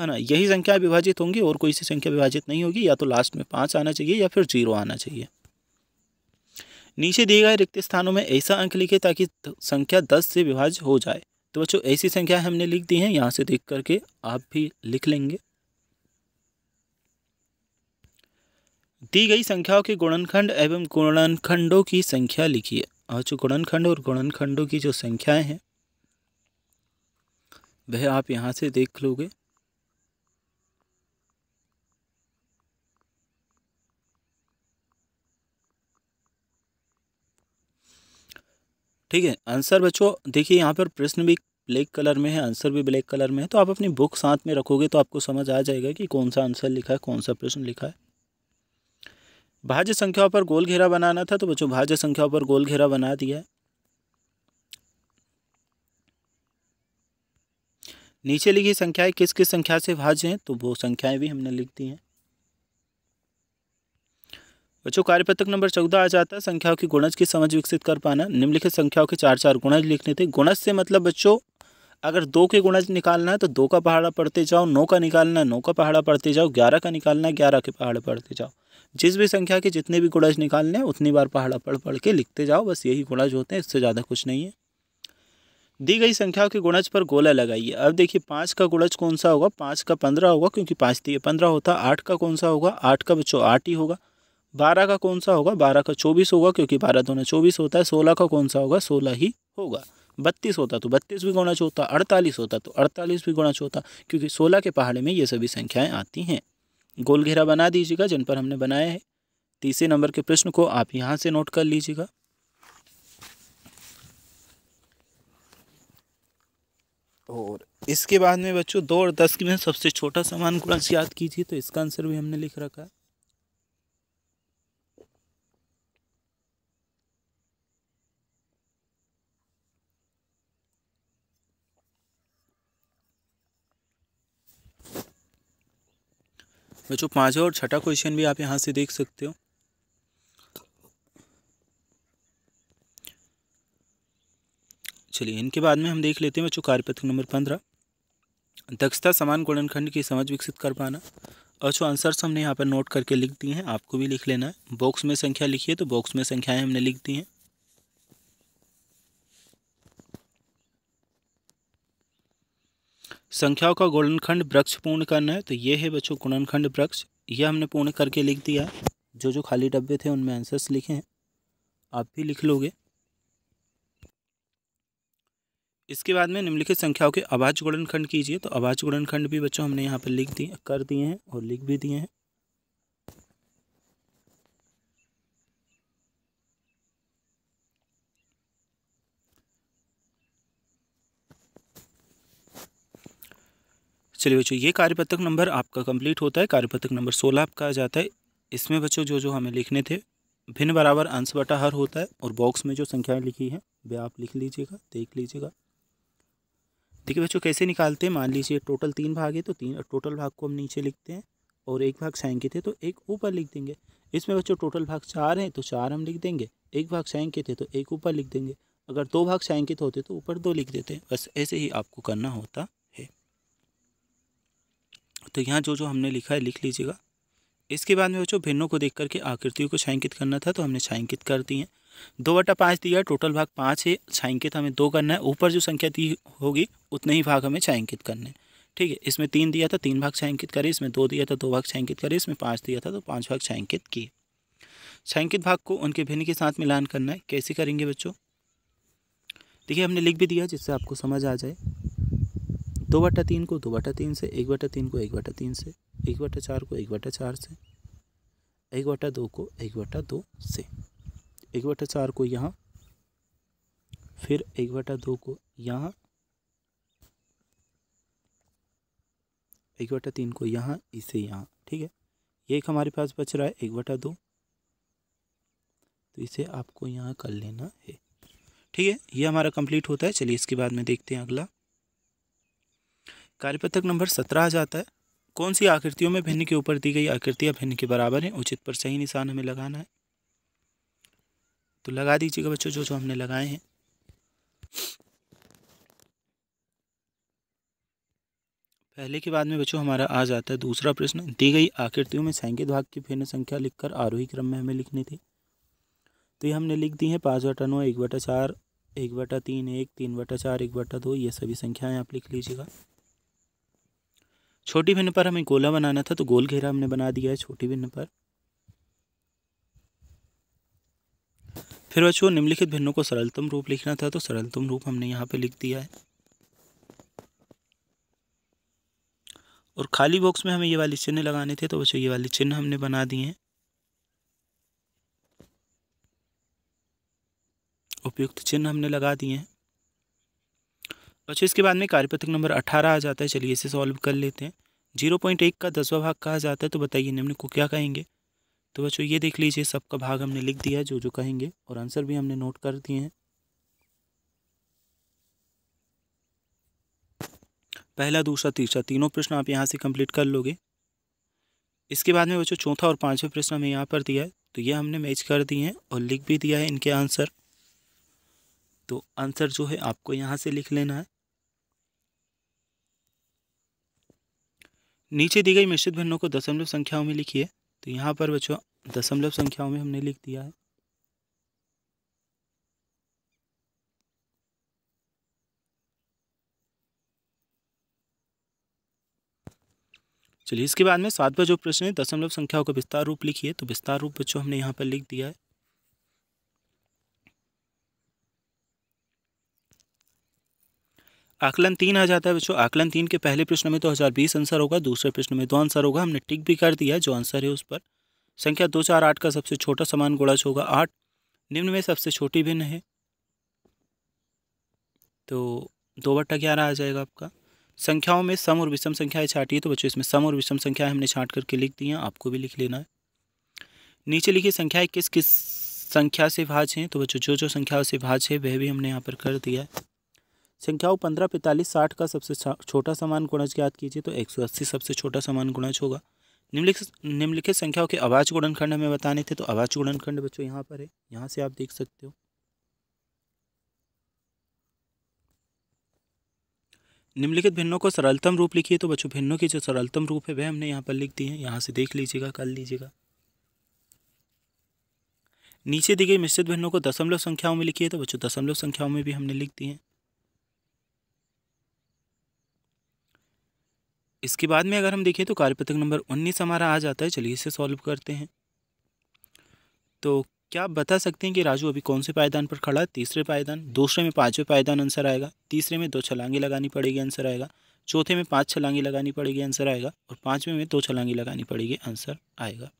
है ना यही संख्या विभाजित होंगी और कोई सी संख्या विभाजित नहीं होगी या तो लास्ट में पाँच आना चाहिए या फिर जीरो आना चाहिए नीचे दिए गए रिक्त स्थानों में ऐसा अंक लिखे ताकि संख्या दस से विभाजित हो जाए तो बच्चों ऐसी संख्या हमने लिख दी है यहाँ से देख करके आप भी लिख लेंगे दी गई संख्याओं के गुणनखंड एवं गुणनखंडों की संख्या लिखिए और जो गुणनखंड और गुणनखंडों की जो संख्याएं हैं वह आप यहां से देख लोगे ठीक है आंसर बच्चों देखिए यहाँ पर प्रश्न भी ब्लैक कलर में है आंसर भी ब्लैक कलर में है तो आप अपनी बुक साथ में रखोगे तो आपको समझ आ जाएगा कि कौन सा आंसर लिखा है कौन सा प्रश्न लिखा है भाज्य संख्याओं पर गोल घेरा बनाना था तो बच्चों भाज्य संख्याओं पर गोल घेरा बना दिया नीचे लिखी संख्याएं किस किस संख्या से भाज्य हैं तो वो संख्याएं भी हमने लिख दी हैं बच्चों कार्यपत्रक नंबर चौदह आ जाता है संख्याओं की गुणज की समझ विकसित कर पाना निम्नलिखित संख्याओं के चार चार गुणज लिखने थे गुणज से मतलब बच्चों अगर दो के गुणज निकालना है तो दो का पहाड़ा पढ़ते जाओ नौ का निकालना है नौ का पहाड़ा पढ़ते जाओ ग्यारह का निकालना है ग्यारह के पहाड़ पढ़ते जाओ जिस भी संख्या के जितने भी गुणज निकालने हैं उतनी बार पहाड़ा पढ़ पढ़ के लिखते जाओ बस यही गुणज होते हैं इससे ज़्यादा कुछ नहीं है दी गई संख्याओं के गुणज पर गोला लगाइए अब देखिए पाँच का गुणज कौन सा होगा पाँच का पंद्रह होगा क्योंकि पाँच दिए पंद्रह होता आठ का कौन सा होगा आठ का बच्चों आठ ही होगा बारह का कौन सा होगा बारह का चौबीस होगा क्योंकि बारह दोनों चौबीस होता है सोलह का कौन सा होगा सोलह ही होगा बत्तीस होता तो बत्तीस भी गुणा चौथा अड़तालीस होता तो अड़तालीस भी गुणा चौथा क्योंकि सोलह के पहाड़े में ये सभी संख्याएं आती हैं गोल घेरा बना दीजिएगा जिन पर हमने बनाया है तीसरे नंबर के प्रश्न को आप यहाँ से नोट कर लीजिएगा और इसके बाद में बच्चों दो और दस में सबसे छोटा समान गुणा याद कीजिए तो इसका आंसर भी हमने लिख रखा है बच्चों पाँचवा और छठा क्वेश्चन भी आप यहाँ से देख सकते हो चलिए इनके बाद में हम देख लेते हैं बच्चों कार्यपत्र नंबर पंद्रह दक्षता समान गुणनखंड की समझ विकसित कर पाना और जो आंसर्स हमने यहाँ पर नोट करके लिख दिए हैं आपको भी लिख लेना है बॉक्स में संख्या लिखी है तो बॉक्स में संख्याएं हमने लिख दी हैं संख्याओं का गुणनखंड वृक्ष पूर्ण करना है तो ये है बच्चों गुणनखंड वृक्ष यह हमने पूर्ण करके लिख दिया है जो जो खाली डब्बे थे उनमें आंसर्स लिखे हैं आप भी लिख लोगे इसके बाद में निम्नलिखित संख्याओं के आवाज गुणनखंड कीजिए तो आवाज गुणनखंड भी बच्चों हमने यहाँ पर लिख दिए कर दिए हैं और लिख भी दिए हैं चलिए बच्चों ये कार्यपत्रक नंबर आपका कंप्लीट होता है कार्यपत्रक नंबर सोलह आपका आ जाता है इसमें बच्चों जो जो हमें लिखने थे भिन्न बराबर अंश बटा हर होता है और बॉक्स में जो संख्याएं लिखी हैं वे आप लिख लीजिएगा देख लीजिएगा देखिए बच्चों कैसे निकालते हैं मान लीजिए टोटल तीन भाग है तो तीन टोटल भाग को हम नीचे लिखते हैं और एक भाग साइन के थे तो एक ऊपर लिख देंगे इसमें बच्चों टोटल भाग चार हैं तो चार हम लिख देंगे एक भाग साइन के थे तो एक ऊपर लिख देंगे अगर दो भाग साइन होते तो ऊपर दो लिख देते हैं बस ऐसे ही आपको करना होता तो यहाँ जो जो हमने लिखा है लिख लीजिएगा इसके बाद में बच्चों भिन्नों को देख करके आकृतियों को छायांकित करना था तो हमने छायांकित कर दिए दो बटा पाँच दिया टोटल भाग पाँच है छायांकित हमें दो करना है ऊपर जो संख्या दी होगी उतने ही भाग हमें छायांकित करने ठीक है इसमें तीन दिया था तीन भाग छायांकित करें इसमें दो दिया था दो भाग छायांकित करें इसमें पाँच दिया था तो पाँच भाग छायांकित किए छायांकित भाग को उनके भिन्न के साथ मिलान करना है कैसे करेंगे बच्चों देखिए हमने लिख भी दिया जिससे आपको समझ आ जाए दो बटा तीन को दो बटा तीन से एक बटा तीन को एक बटा तीन से एक बटा चार को एक बटा चार से एक बटा दो को एक बटा दो से एक बटा चार को यहाँ फिर एक बटा दो को यहाँ एक बटा तीन को यहाँ इसे यहाँ ठीक है ये एक हमारे पास बच रहा है एक बटा दो तो इसे आपको यहाँ कर लेना है ठीक है ये हमारा कंप्लीट होता है चलिए इसके बाद में देखते हैं अगला कार्यपत्रक नंबर सत्रह आ जाता है कौन सी आकृतियों में भिन्न के ऊपर दी गई आकृतियाँ भिन्न के बराबर हैं उचित पर सही निशान हमें लगाना है तो लगा दीजिएगा बच्चों जो जो हमने लगाए हैं पहले के बाद में बच्चों हमारा आ जाता है दूसरा प्रश्न दी गई आकृतियों में सैंगित भाग की भिन्न संख्या लिखकर आरोही क्रम में हमें लिखनी थी तो ये हमने लिख दी है पाँच बटा नौ एक बटा चार एक बटा तीन एक तीन बटा चार एक बटा दो ये सभी संख्याएं आप लिख लीजिएगा छोटी भिन्न पर हमें गोला बनाना था तो गोल घेरा हमने बना दिया है छोटी भिन्न पर फिर बच्चों निम्नलिखित भिन्नों को सरलतम रूप लिखना था तो सरलतम रूप हमने यहाँ पे लिख दिया है और खाली बॉक्स में हमें ये वाले चिन्ह लगाने थे तो बच्चों ये वाले चिन्ह हमने बना दिए हैं उपयुक्त चिन्ह हमने लगा दिए हैं अच्छा इसके बाद में कार्यपत्र नंबर अठारह आ जाता है चलिए इसे सॉल्व कर लेते हैं जीरो पॉइंट एक का दसवा भाग कहा जाता है तो बताइए निम्न को क्या कहेंगे तो बच्चों ये देख लीजिए सबका भाग हमने लिख दिया जो जो कहेंगे और आंसर भी हमने नोट कर दिए हैं पहला दूसरा तीसरा तीनों प्रश्न आप यहाँ से कंप्लीट कर लोगे इसके बाद में बच्चों चौथा और पाँचवें प्रश्न हमें यहाँ पर दिया है तो ये हमने मैच कर दिए हैं और लिख भी दिया है इनके आंसर तो आंसर जो है आपको यहाँ से लिख लेना है नीचे दी गई मिश्रित भिन्नों को दशमलव संख्याओं में लिखिए तो यहाँ पर बच्चों दशमलव संख्याओं में हमने लिख दिया है चलिए इसके बाद में सातवा जो प्रश्न है दशमलव संख्याओं का विस्तार रूप लिखिए तो विस्तार रूप बच्चों हमने यहाँ पर लिख दिया है आकलन तीन आ जाता है बच्चों आकलन तीन के पहले प्रश्न में तो हज़ार बीस आंसर होगा दूसरे प्रश्न में दो आंसर होगा हमने टिक भी कर दिया जो आंसर है उस पर संख्या दो चार आठ का सबसे छोटा समान गुणाज होगा आठ निम्न में सबसे छोटी भिन्न है तो दो बट्टा ग्यारह आ जाएगा आपका संख्याओं में सम और विषम संख्याएं है तो बच्चों इसमें सम और विषम संख्याएं हमने छाँट करके लिख दी हैं आपको भी लिख लेना है नीचे लिखी संख्याएं किस किस संख्या से भाज हैं तो बच्चों जो जो संख्याओं से भाज है वह भी हमने यहाँ पर कर दिया है संख्याओं पंद्रह पैंतालीस साठ का सबसे छोटा समान गुणज ज्ञात कीजिए तो एक सौ अस्सी सबसे छोटा समान गुणज होगा निम्नलिखित निम्नलिखित संख्याओं के आवाज गुणनखंड हमें बताने थे तो आवाज गुणनखंड बच्चों यहाँ पर है यहाँ से आप देख सकते हो निम्नलिखित भिन्नों को सरलतम रूप लिखिए तो बच्चों भिन्नों की जो सरलतम रूप है वह हमने यहाँ पर लिख दी है यहाँ से देख लीजिएगा कर लीजिएगा नीचे दी गई मिश्रित भिन्नों को दशमलव संख्याओं में लिखिए तो बच्चों दशमलव संख्याओं में भी हमने लिख दी है इसके बाद में अगर हम देखें तो कार्यपत्रक नंबर उन्नीस हमारा आ जाता है चलिए इसे सॉल्व करते हैं तो क्या आप बता सकते हैं कि राजू अभी कौन से पायदान पर खड़ा है तीसरे पायदान दूसरे में पाँचवें पायदान आंसर आएगा तीसरे में दो छलांगी लगानी पड़ेगी आंसर आएगा चौथे में पाँच छलांगी लगानी पड़ेगी आंसर आएगा और पाँचवें में दो छलांगी लगानी पड़ेगी आंसर आएगा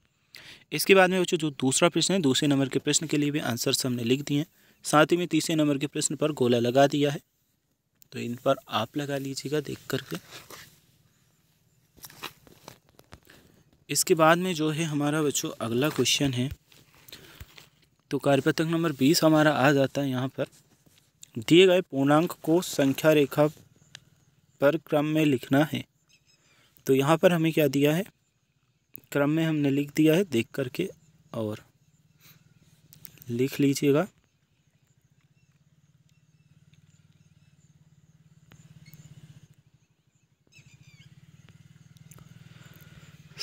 इसके बाद में बच्चों जो दूसरा प्रश्न है दूसरे नंबर के प्रश्न के लिए भी आंसर्स हमने लिख दिए हैं साथ ही में तीसरे नंबर के प्रश्न पर गोला लगा दिया है तो इन पर आप लगा लीजिएगा देख करके इसके बाद में जो है हमारा बच्चों अगला क्वेश्चन है तो कार्यपत्रक नंबर बीस हमारा आ जाता है यहाँ पर दिए गए पूर्णांक को संख्या रेखा पर क्रम में लिखना है तो यहाँ पर हमें क्या दिया है क्रम में हमने लिख दिया है देख करके और लिख लीजिएगा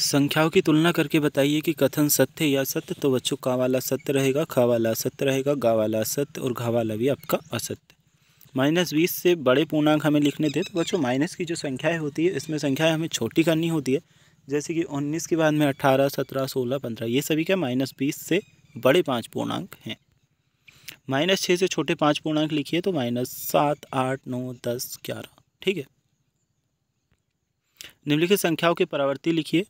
संख्याओं की तुलना करके बताइए कि कथन सत्य या सत्य तो बच्चों का वाला सत्य रहेगा खा वाला सत्य रहेगा गा वाला सत्य और घा वाला भी आपका असत्य माइनस बीस से बड़े पूर्णांक हमें लिखने थे तो बच्चों माइनस की जो संख्याएँ होती है इसमें संख्याएँ हमें छोटी करनी होती है जैसे कि उन्नीस के बाद में अट्ठारह सत्रह सोलह पंद्रह ये सभी क्या माइनस बीस से बड़े पाँच पूर्णांक हैं माइनस छः से छोटे पाँच पूर्णांक लिखिए तो माइनस सात आठ नौ दस ग्यारह ठीक है निम्नलिखित संख्याओं के परावर्ती लिखिए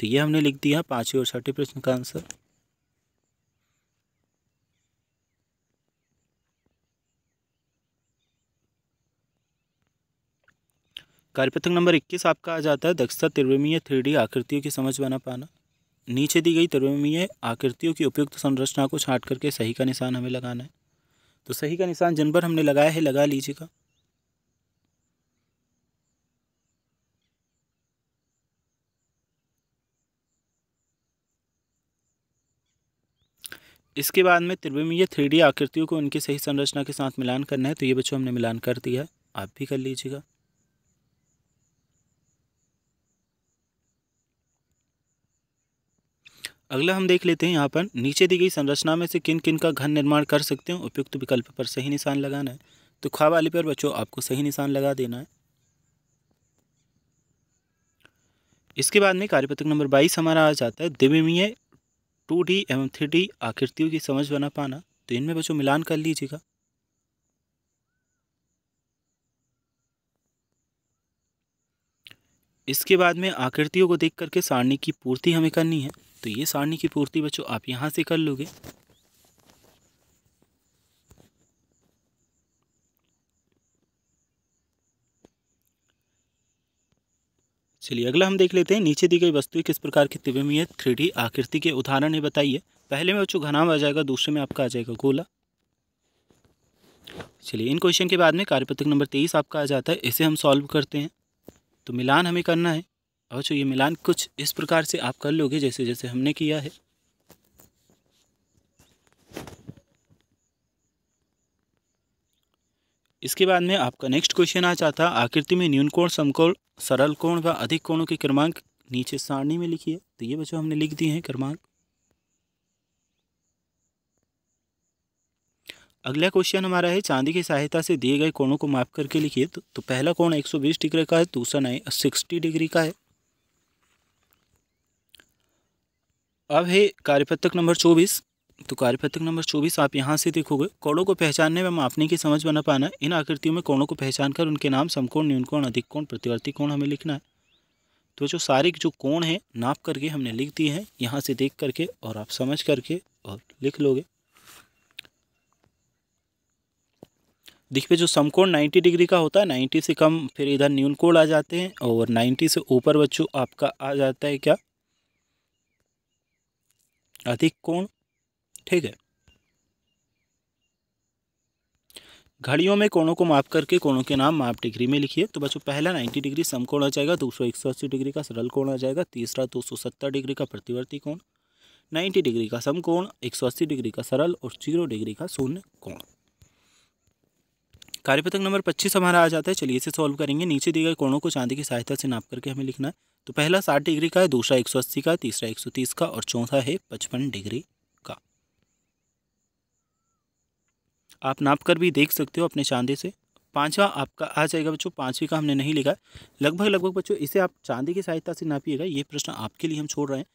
तो ये हमने लिख दिया पाँचवें और छठे प्रश्न का आंसर कार्यपत्र नंबर इक्कीस आपका आ जाता है दक्षता त्रिवेमीय थ्री आकृतियों की समझ बना पाना नीचे दी गई त्रिवेमीय आकृतियों की उपयुक्त संरचना को छाट करके सही का निशान हमें लगाना है तो सही का निशान जिन पर हमने लगाया है लगा लीजिएगा इसके बाद में त्रिभुमीय थ्री आकृतियों को उनकी सही संरचना के साथ मिलान करना है तो ये बच्चों हमने मिलान कर दिया आप भी कर लीजिएगा अगला हम देख लेते हैं यहाँ पर नीचे दी गई संरचना में से किन किन का घन निर्माण कर सकते हैं उपयुक्त विकल्प पर सही निशान लगाना है तो ख्वा वाले पर बच्चों आपको सही निशान लगा देना है इसके बाद में कार्यपत्रक नंबर बाईस हमारा आ जाता है द्विमीय टू डी एवं थ्री डी आकृतियों की समझ बना पाना तो इनमें बच्चों मिलान कर लीजिएगा इसके बाद में आकृतियों को देख करके सारणी की पूर्ति हमें करनी है तो ये सारणी की पूर्ति बच्चों आप यहाँ से कर लोगे चलिए अगला हम देख लेते हैं नीचे दी गई वस्तु किस प्रकार की त्रिविमीय थ्री आकृति के उदाहरण है बताइए पहले में बच्चों घनाम आ जाएगा दूसरे में आपका आ जाएगा गोला चलिए इन क्वेश्चन के बाद में कार्यपत्र नंबर तेईस आपका आ जाता है इसे हम सॉल्व करते हैं तो मिलान हमें करना है और बच्चों ये मिलान कुछ इस प्रकार से आप कर लोगे जैसे जैसे हमने किया है इसके बाद में आपका नेक्स्ट क्वेश्चन आ जाता आकृति में न्यून कोण समकोण सरल कोण व अधिक कोणों के क्रमांक नीचे सारणी में लिखिए तो ये बच्चों हमने लिख दिए हैं क्रमांक अगला क्वेश्चन हमारा है चांदी की सहायता से दिए गए कोणों को माप करके लिखिए तो, तो पहला कोण 120 डिग्री का है दूसरा नहीं सिक्सटी डिग्री का है अब है कार्यपत्रक नंबर चौबीस तो कार्यपत्रक नंबर चौबीस आप यहाँ से देखोगे कोणों को पहचानने में मापने की समझ बना पाना इन आकृतियों में कोणों को पहचान कर उनके नाम समकोण न्यूनकोण अधिक कोण प्रतिवर्ती कोण हमें लिखना है तो जो सारे जो कोण है नाप करके हमने लिख दिए हैं यहाँ से देख करके और आप समझ करके और लिख लोगे देखिए जो समकोण 90 डिग्री का होता है 90 से कम फिर इधर न्यून कोण आ जाते हैं और 90 से ऊपर बच्चों आपका आ जाता है क्या अधिक कोण ठीक है घड़ियों में कोणों को माप करके कोणों के नाम माप डिग्री में लिखिए तो बच्चों पहला 90 डिग्री समकोण आ जाएगा दूसरा एक डिग्री का सरल कोण आ जाएगा तीसरा 270 डिग्री का प्रतिवर्ती कोण 90 डिग्री का समकोण अस्सी डिग्री का सरल और जीरो डिग्री का शून्य कोण कार्यपत्रक नंबर पच्चीस हमारा आ जाता है चलिए इसे सॉल्व करेंगे नीचे दिए गए कोणों को चांदी की सहायता से नाप करके हमें लिखना है तो पहला साठ डिग्री का है दूसरा एक सौ अस्सी का तीसरा एक सौ तीस का और चौथा है पचपन डिग्री आप नाप कर भी देख सकते हो अपने चांदी से पाँचवा आपका आ जाएगा बच्चों पाँचवीं का हमने नहीं लिखा लगभग लगभग बच्चों इसे आप चांदी की सहायता से नापिएगा ये प्रश्न आपके लिए हम छोड़ रहे हैं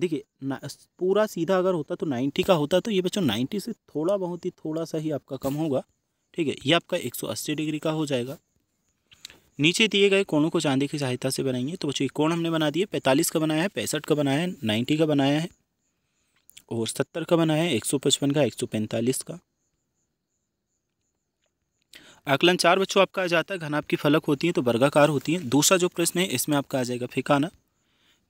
देखिए पूरा सीधा अगर होता तो नाइन्टी का होता तो ये बच्चों नाइन्टी से थोड़ा बहुत ही थोड़ा सा ही आपका कम होगा ठीक है ये आपका एक सौ अस्सी डिग्री का हो जाएगा नीचे दिए गए कोणों को चांदी की सहायता से बनाएंगे तो बच्चों ये कोण हमने बना दिए पैंतालीस का बनाया है पैंसठ का बनाया है नाइन्टी का बनाया है और सत्तर का बनाया है एक सौ पचपन का एक सौ पैंतालीस का आकलन चार बच्चों आपका आ जाता है घनाभ की फलक होती है तो वर्गाकार होती हैं दूसरा जो प्रश्न है इसमें आपका आ जाएगा फेकाना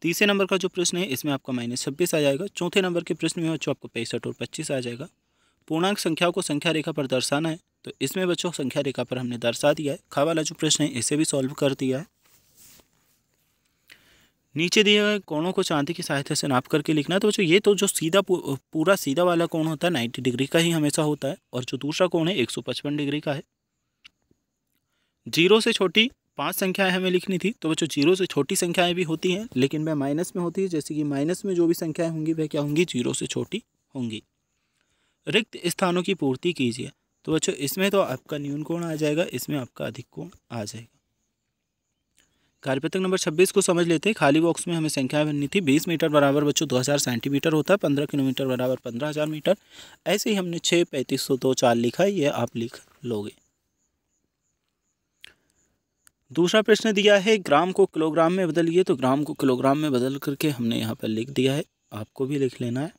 तीसरे नंबर का जो प्रश्न है इसमें आपका माइनस छब्बीस आ जाएगा चौथे नंबर के प्रश्न में बच्चों आपको पैंसठ और पच्चीस आ जाएगा पूर्णांक संख्याओं को संख्या रेखा पर दर्शाना है तो इसमें बच्चों संख्या रेखा पर हमने दर्शा दिया है खा वाला जो प्रश्न है इसे भी सॉल्व कर दिया है नीचे दिए गए कोणों को चांदी की सहायता से नाप करके लिखना है तो बच्चों ये तो जो सीधा पूरा सीधा वाला कोण होता है नाइन्टी डिग्री का ही हमेशा होता है और जो दूसरा कोण है एक सौ पचपन डिग्री का है जीरो से छोटी पांच संख्याएं हमें लिखनी थी तो बच्चों जीरो से छोटी संख्याएं भी होती हैं लेकिन वह माइनस में होती है जैसे कि माइनस में जो भी संख्याएं होंगी वह क्या होंगी जीरो से छोटी होंगी रिक्त स्थानों की पूर्ति कीजिए तो बच्चों इसमें तो आपका न्यून कोण आ जाएगा इसमें आपका अधिक कोण आ जाएगा कार्यपत्रक नंबर छब्बीस को समझ लेते हैं खाली बॉक्स में हमें संख्याएं भरनी थी बीस मीटर बराबर बच्चों हजार सेंटीमीटर होता है पंद्रह किलोमीटर बराबर हज़ार मीटर ऐसे ही हमने छः पैंतीस सौ दो चार लिखा है ये आप लिख लोगे दूसरा प्रश्न दिया है ग्राम को किलोग्राम में बदलिए तो ग्राम को किलोग्राम में बदल करके हमने यहाँ पर लिख दिया है आपको भी लिख लेना है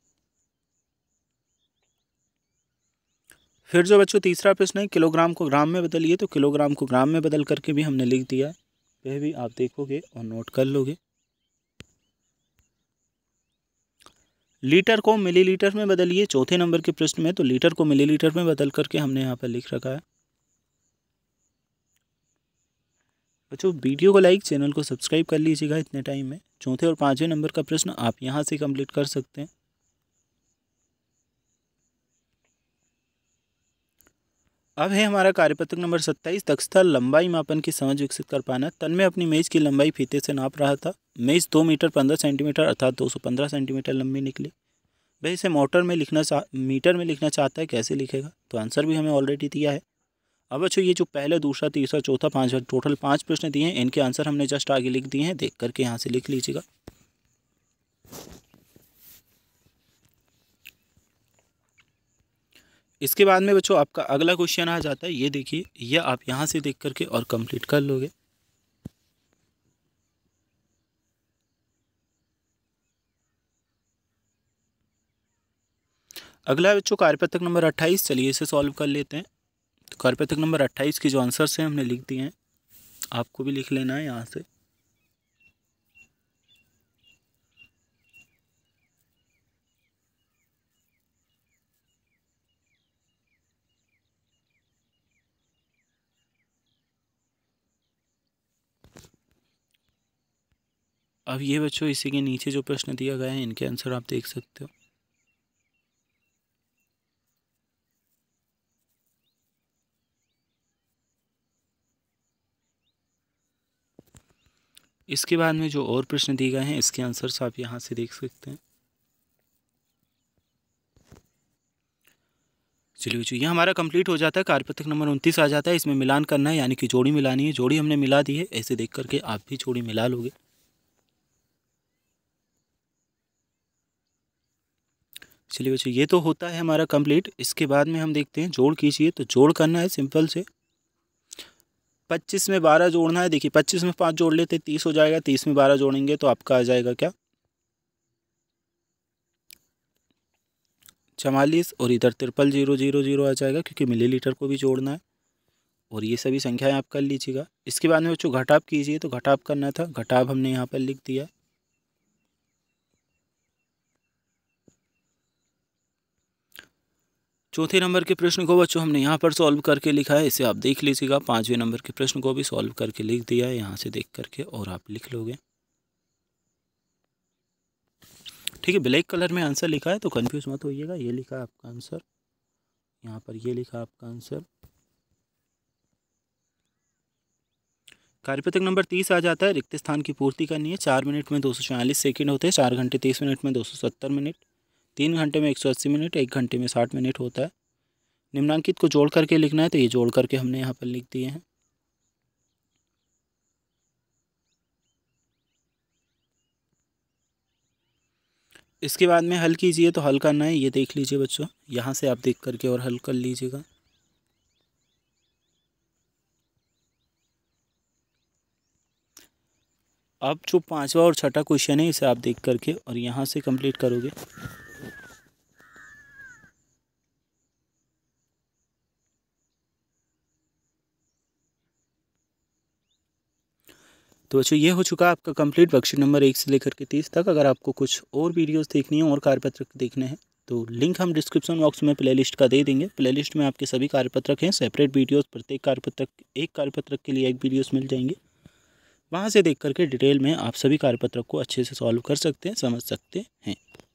फिर जो बच्चों तीसरा प्रश्न है किलोग्राम को ग्राम में बदलिए तो किलोग्राम को ग्राम में बदल करके भी हमने लिख दिया है वह भी आप देखोगे और नोट कर लोगे लीटर को मिलीलीटर में बदलिए चौथे नंबर के प्रश्न में तो लीटर को मिलीलीटर में बदल करके हमने यहाँ पर लिख रखा है बच्चों वीडियो को लाइक चैनल को सब्सक्राइब कर लीजिएगा इतने टाइम में चौथे और पाँचवें नंबर का प्रश्न आप यहाँ से कंप्लीट कर सकते हैं अब है हमारा कार्यपत्रक नंबर सत्ताईस दक्षता लंबाई मापन की समझ विकसित कर पाना तन में अपनी मेज की लंबाई फीते से नाप रहा था मेज दो मीटर पंद्रह सेंटीमीटर अर्थात दो सौ पंद्रह सेंटीमीटर लंबी निकली वह इसे मोटर में लिखना चाह मीटर में लिखना चाहता है कैसे लिखेगा तो आंसर भी हमें ऑलरेडी दिया है अब अच्छा ये जो पहला दूसरा तीसरा चौथा पाँचवा टोटल पाँच प्रश्न दिए हैं इनके आंसर हमने जस्ट आगे लिख दिए हैं देख करके यहाँ से लिख लीजिएगा इसके बाद में बच्चों आपका अगला क्वेश्चन आ जाता है ये देखिए यह आप यहाँ से देख करके और कंप्लीट कर लोगे अगला बच्चों कार्यपत्रक नंबर अट्ठाईस चलिए इसे सॉल्व कर लेते हैं तो कार्पेथक नंबर अट्ठाईस के जो आंसर्स हैं हमने लिख दिए हैं आपको भी लिख लेना है यहाँ से अब ये बच्चों इसी के नीचे जो प्रश्न दिया गया है इनके आंसर आप देख सकते हो इसके बाद में जो और प्रश्न दिए गए हैं इसके आंसर्स आप यहाँ से देख सकते हैं चलिए बच्चों ये हमारा कंप्लीट हो जाता है कार्यपत्रक नंबर उनतीस आ जाता है इसमें मिलान करना है यानी कि जोड़ी मिलानी है जोड़ी हमने मिला दी है ऐसे देख करके आप भी जोड़ी मिला लोगे चलिए बच्चों ये तो होता है हमारा कंप्लीट इसके बाद में हम देखते हैं जोड़ कीजिए तो जोड़ करना है सिंपल से पच्चीस में बारह जोड़ना है देखिए पच्चीस में पाँच जोड़ लेते तीस हो जाएगा तीस में बारह जोड़ेंगे तो आपका आ जाएगा क्या चवालीस और इधर तिरपल जीरो जीरो जीरो आ जाएगा क्योंकि मिलीलीटर को भी जोड़ना है और ये सभी संख्याएं आप कर लीजिएगा इसके बाद में बच्चों घटाप कीजिए तो घटाप करना था घटाप हमने यहाँ पर लिख दिया चौथे नंबर के प्रश्न को बच्चों हमने यहाँ पर सॉल्व करके लिखा है इसे आप देख लीजिएगा पाँचवें नंबर के प्रश्न को भी सॉल्व करके लिख दिया है यहाँ से देख करके और आप लिख लोगे ठीक है ब्लैक कलर में आंसर लिखा है तो कन्फ्यूज मत होइएगा ये लिखा है आपका आंसर यहाँ पर ये लिखा आपका आंसर कार्यपत्रक नंबर तीस आ जाता है रिक्त स्थान की पूर्ति करनी है चार मिनट में दो सौ छियालीस सेकेंड होते हैं चार घंटे तीस मिनट में दो सौ सत्तर मिनट तीन घंटे में एक सौ अस्सी मिनट एक घंटे में साठ मिनट होता है निम्नांकित को जोड़ करके लिखना है तो ये जोड़ करके हमने यहाँ पर लिख दिए हैं इसके बाद में हल कीजिए तो हल करना है ये देख लीजिए बच्चों यहाँ से आप देख करके और हल कर लीजिएगा अब जो पांचवा और छठा क्वेश्चन है इसे आप देख करके और यहाँ से कंप्लीट करोगे तो बच्चों अच्छा, ये हो चुका आपका कंप्लीट वर्कशीट नंबर एक से लेकर के तीस तक अगर आपको कुछ और वीडियोस देखनी है और कार्यपत्रक देखने हैं तो लिंक हम डिस्क्रिप्शन बॉक्स में प्लेलिस्ट का दे देंगे प्लेलिस्ट में आपके सभी कार्यपत्रक हैं सेपरेट वीडियोस प्रत्येक कार्यपत्रक एक कार्यपत्रक के लिए एक वीडियोज़ मिल जाएंगे वहाँ से देख करके डिटेल में आप सभी कार्यपत्रक को अच्छे से सॉल्व कर सकते हैं समझ सकते हैं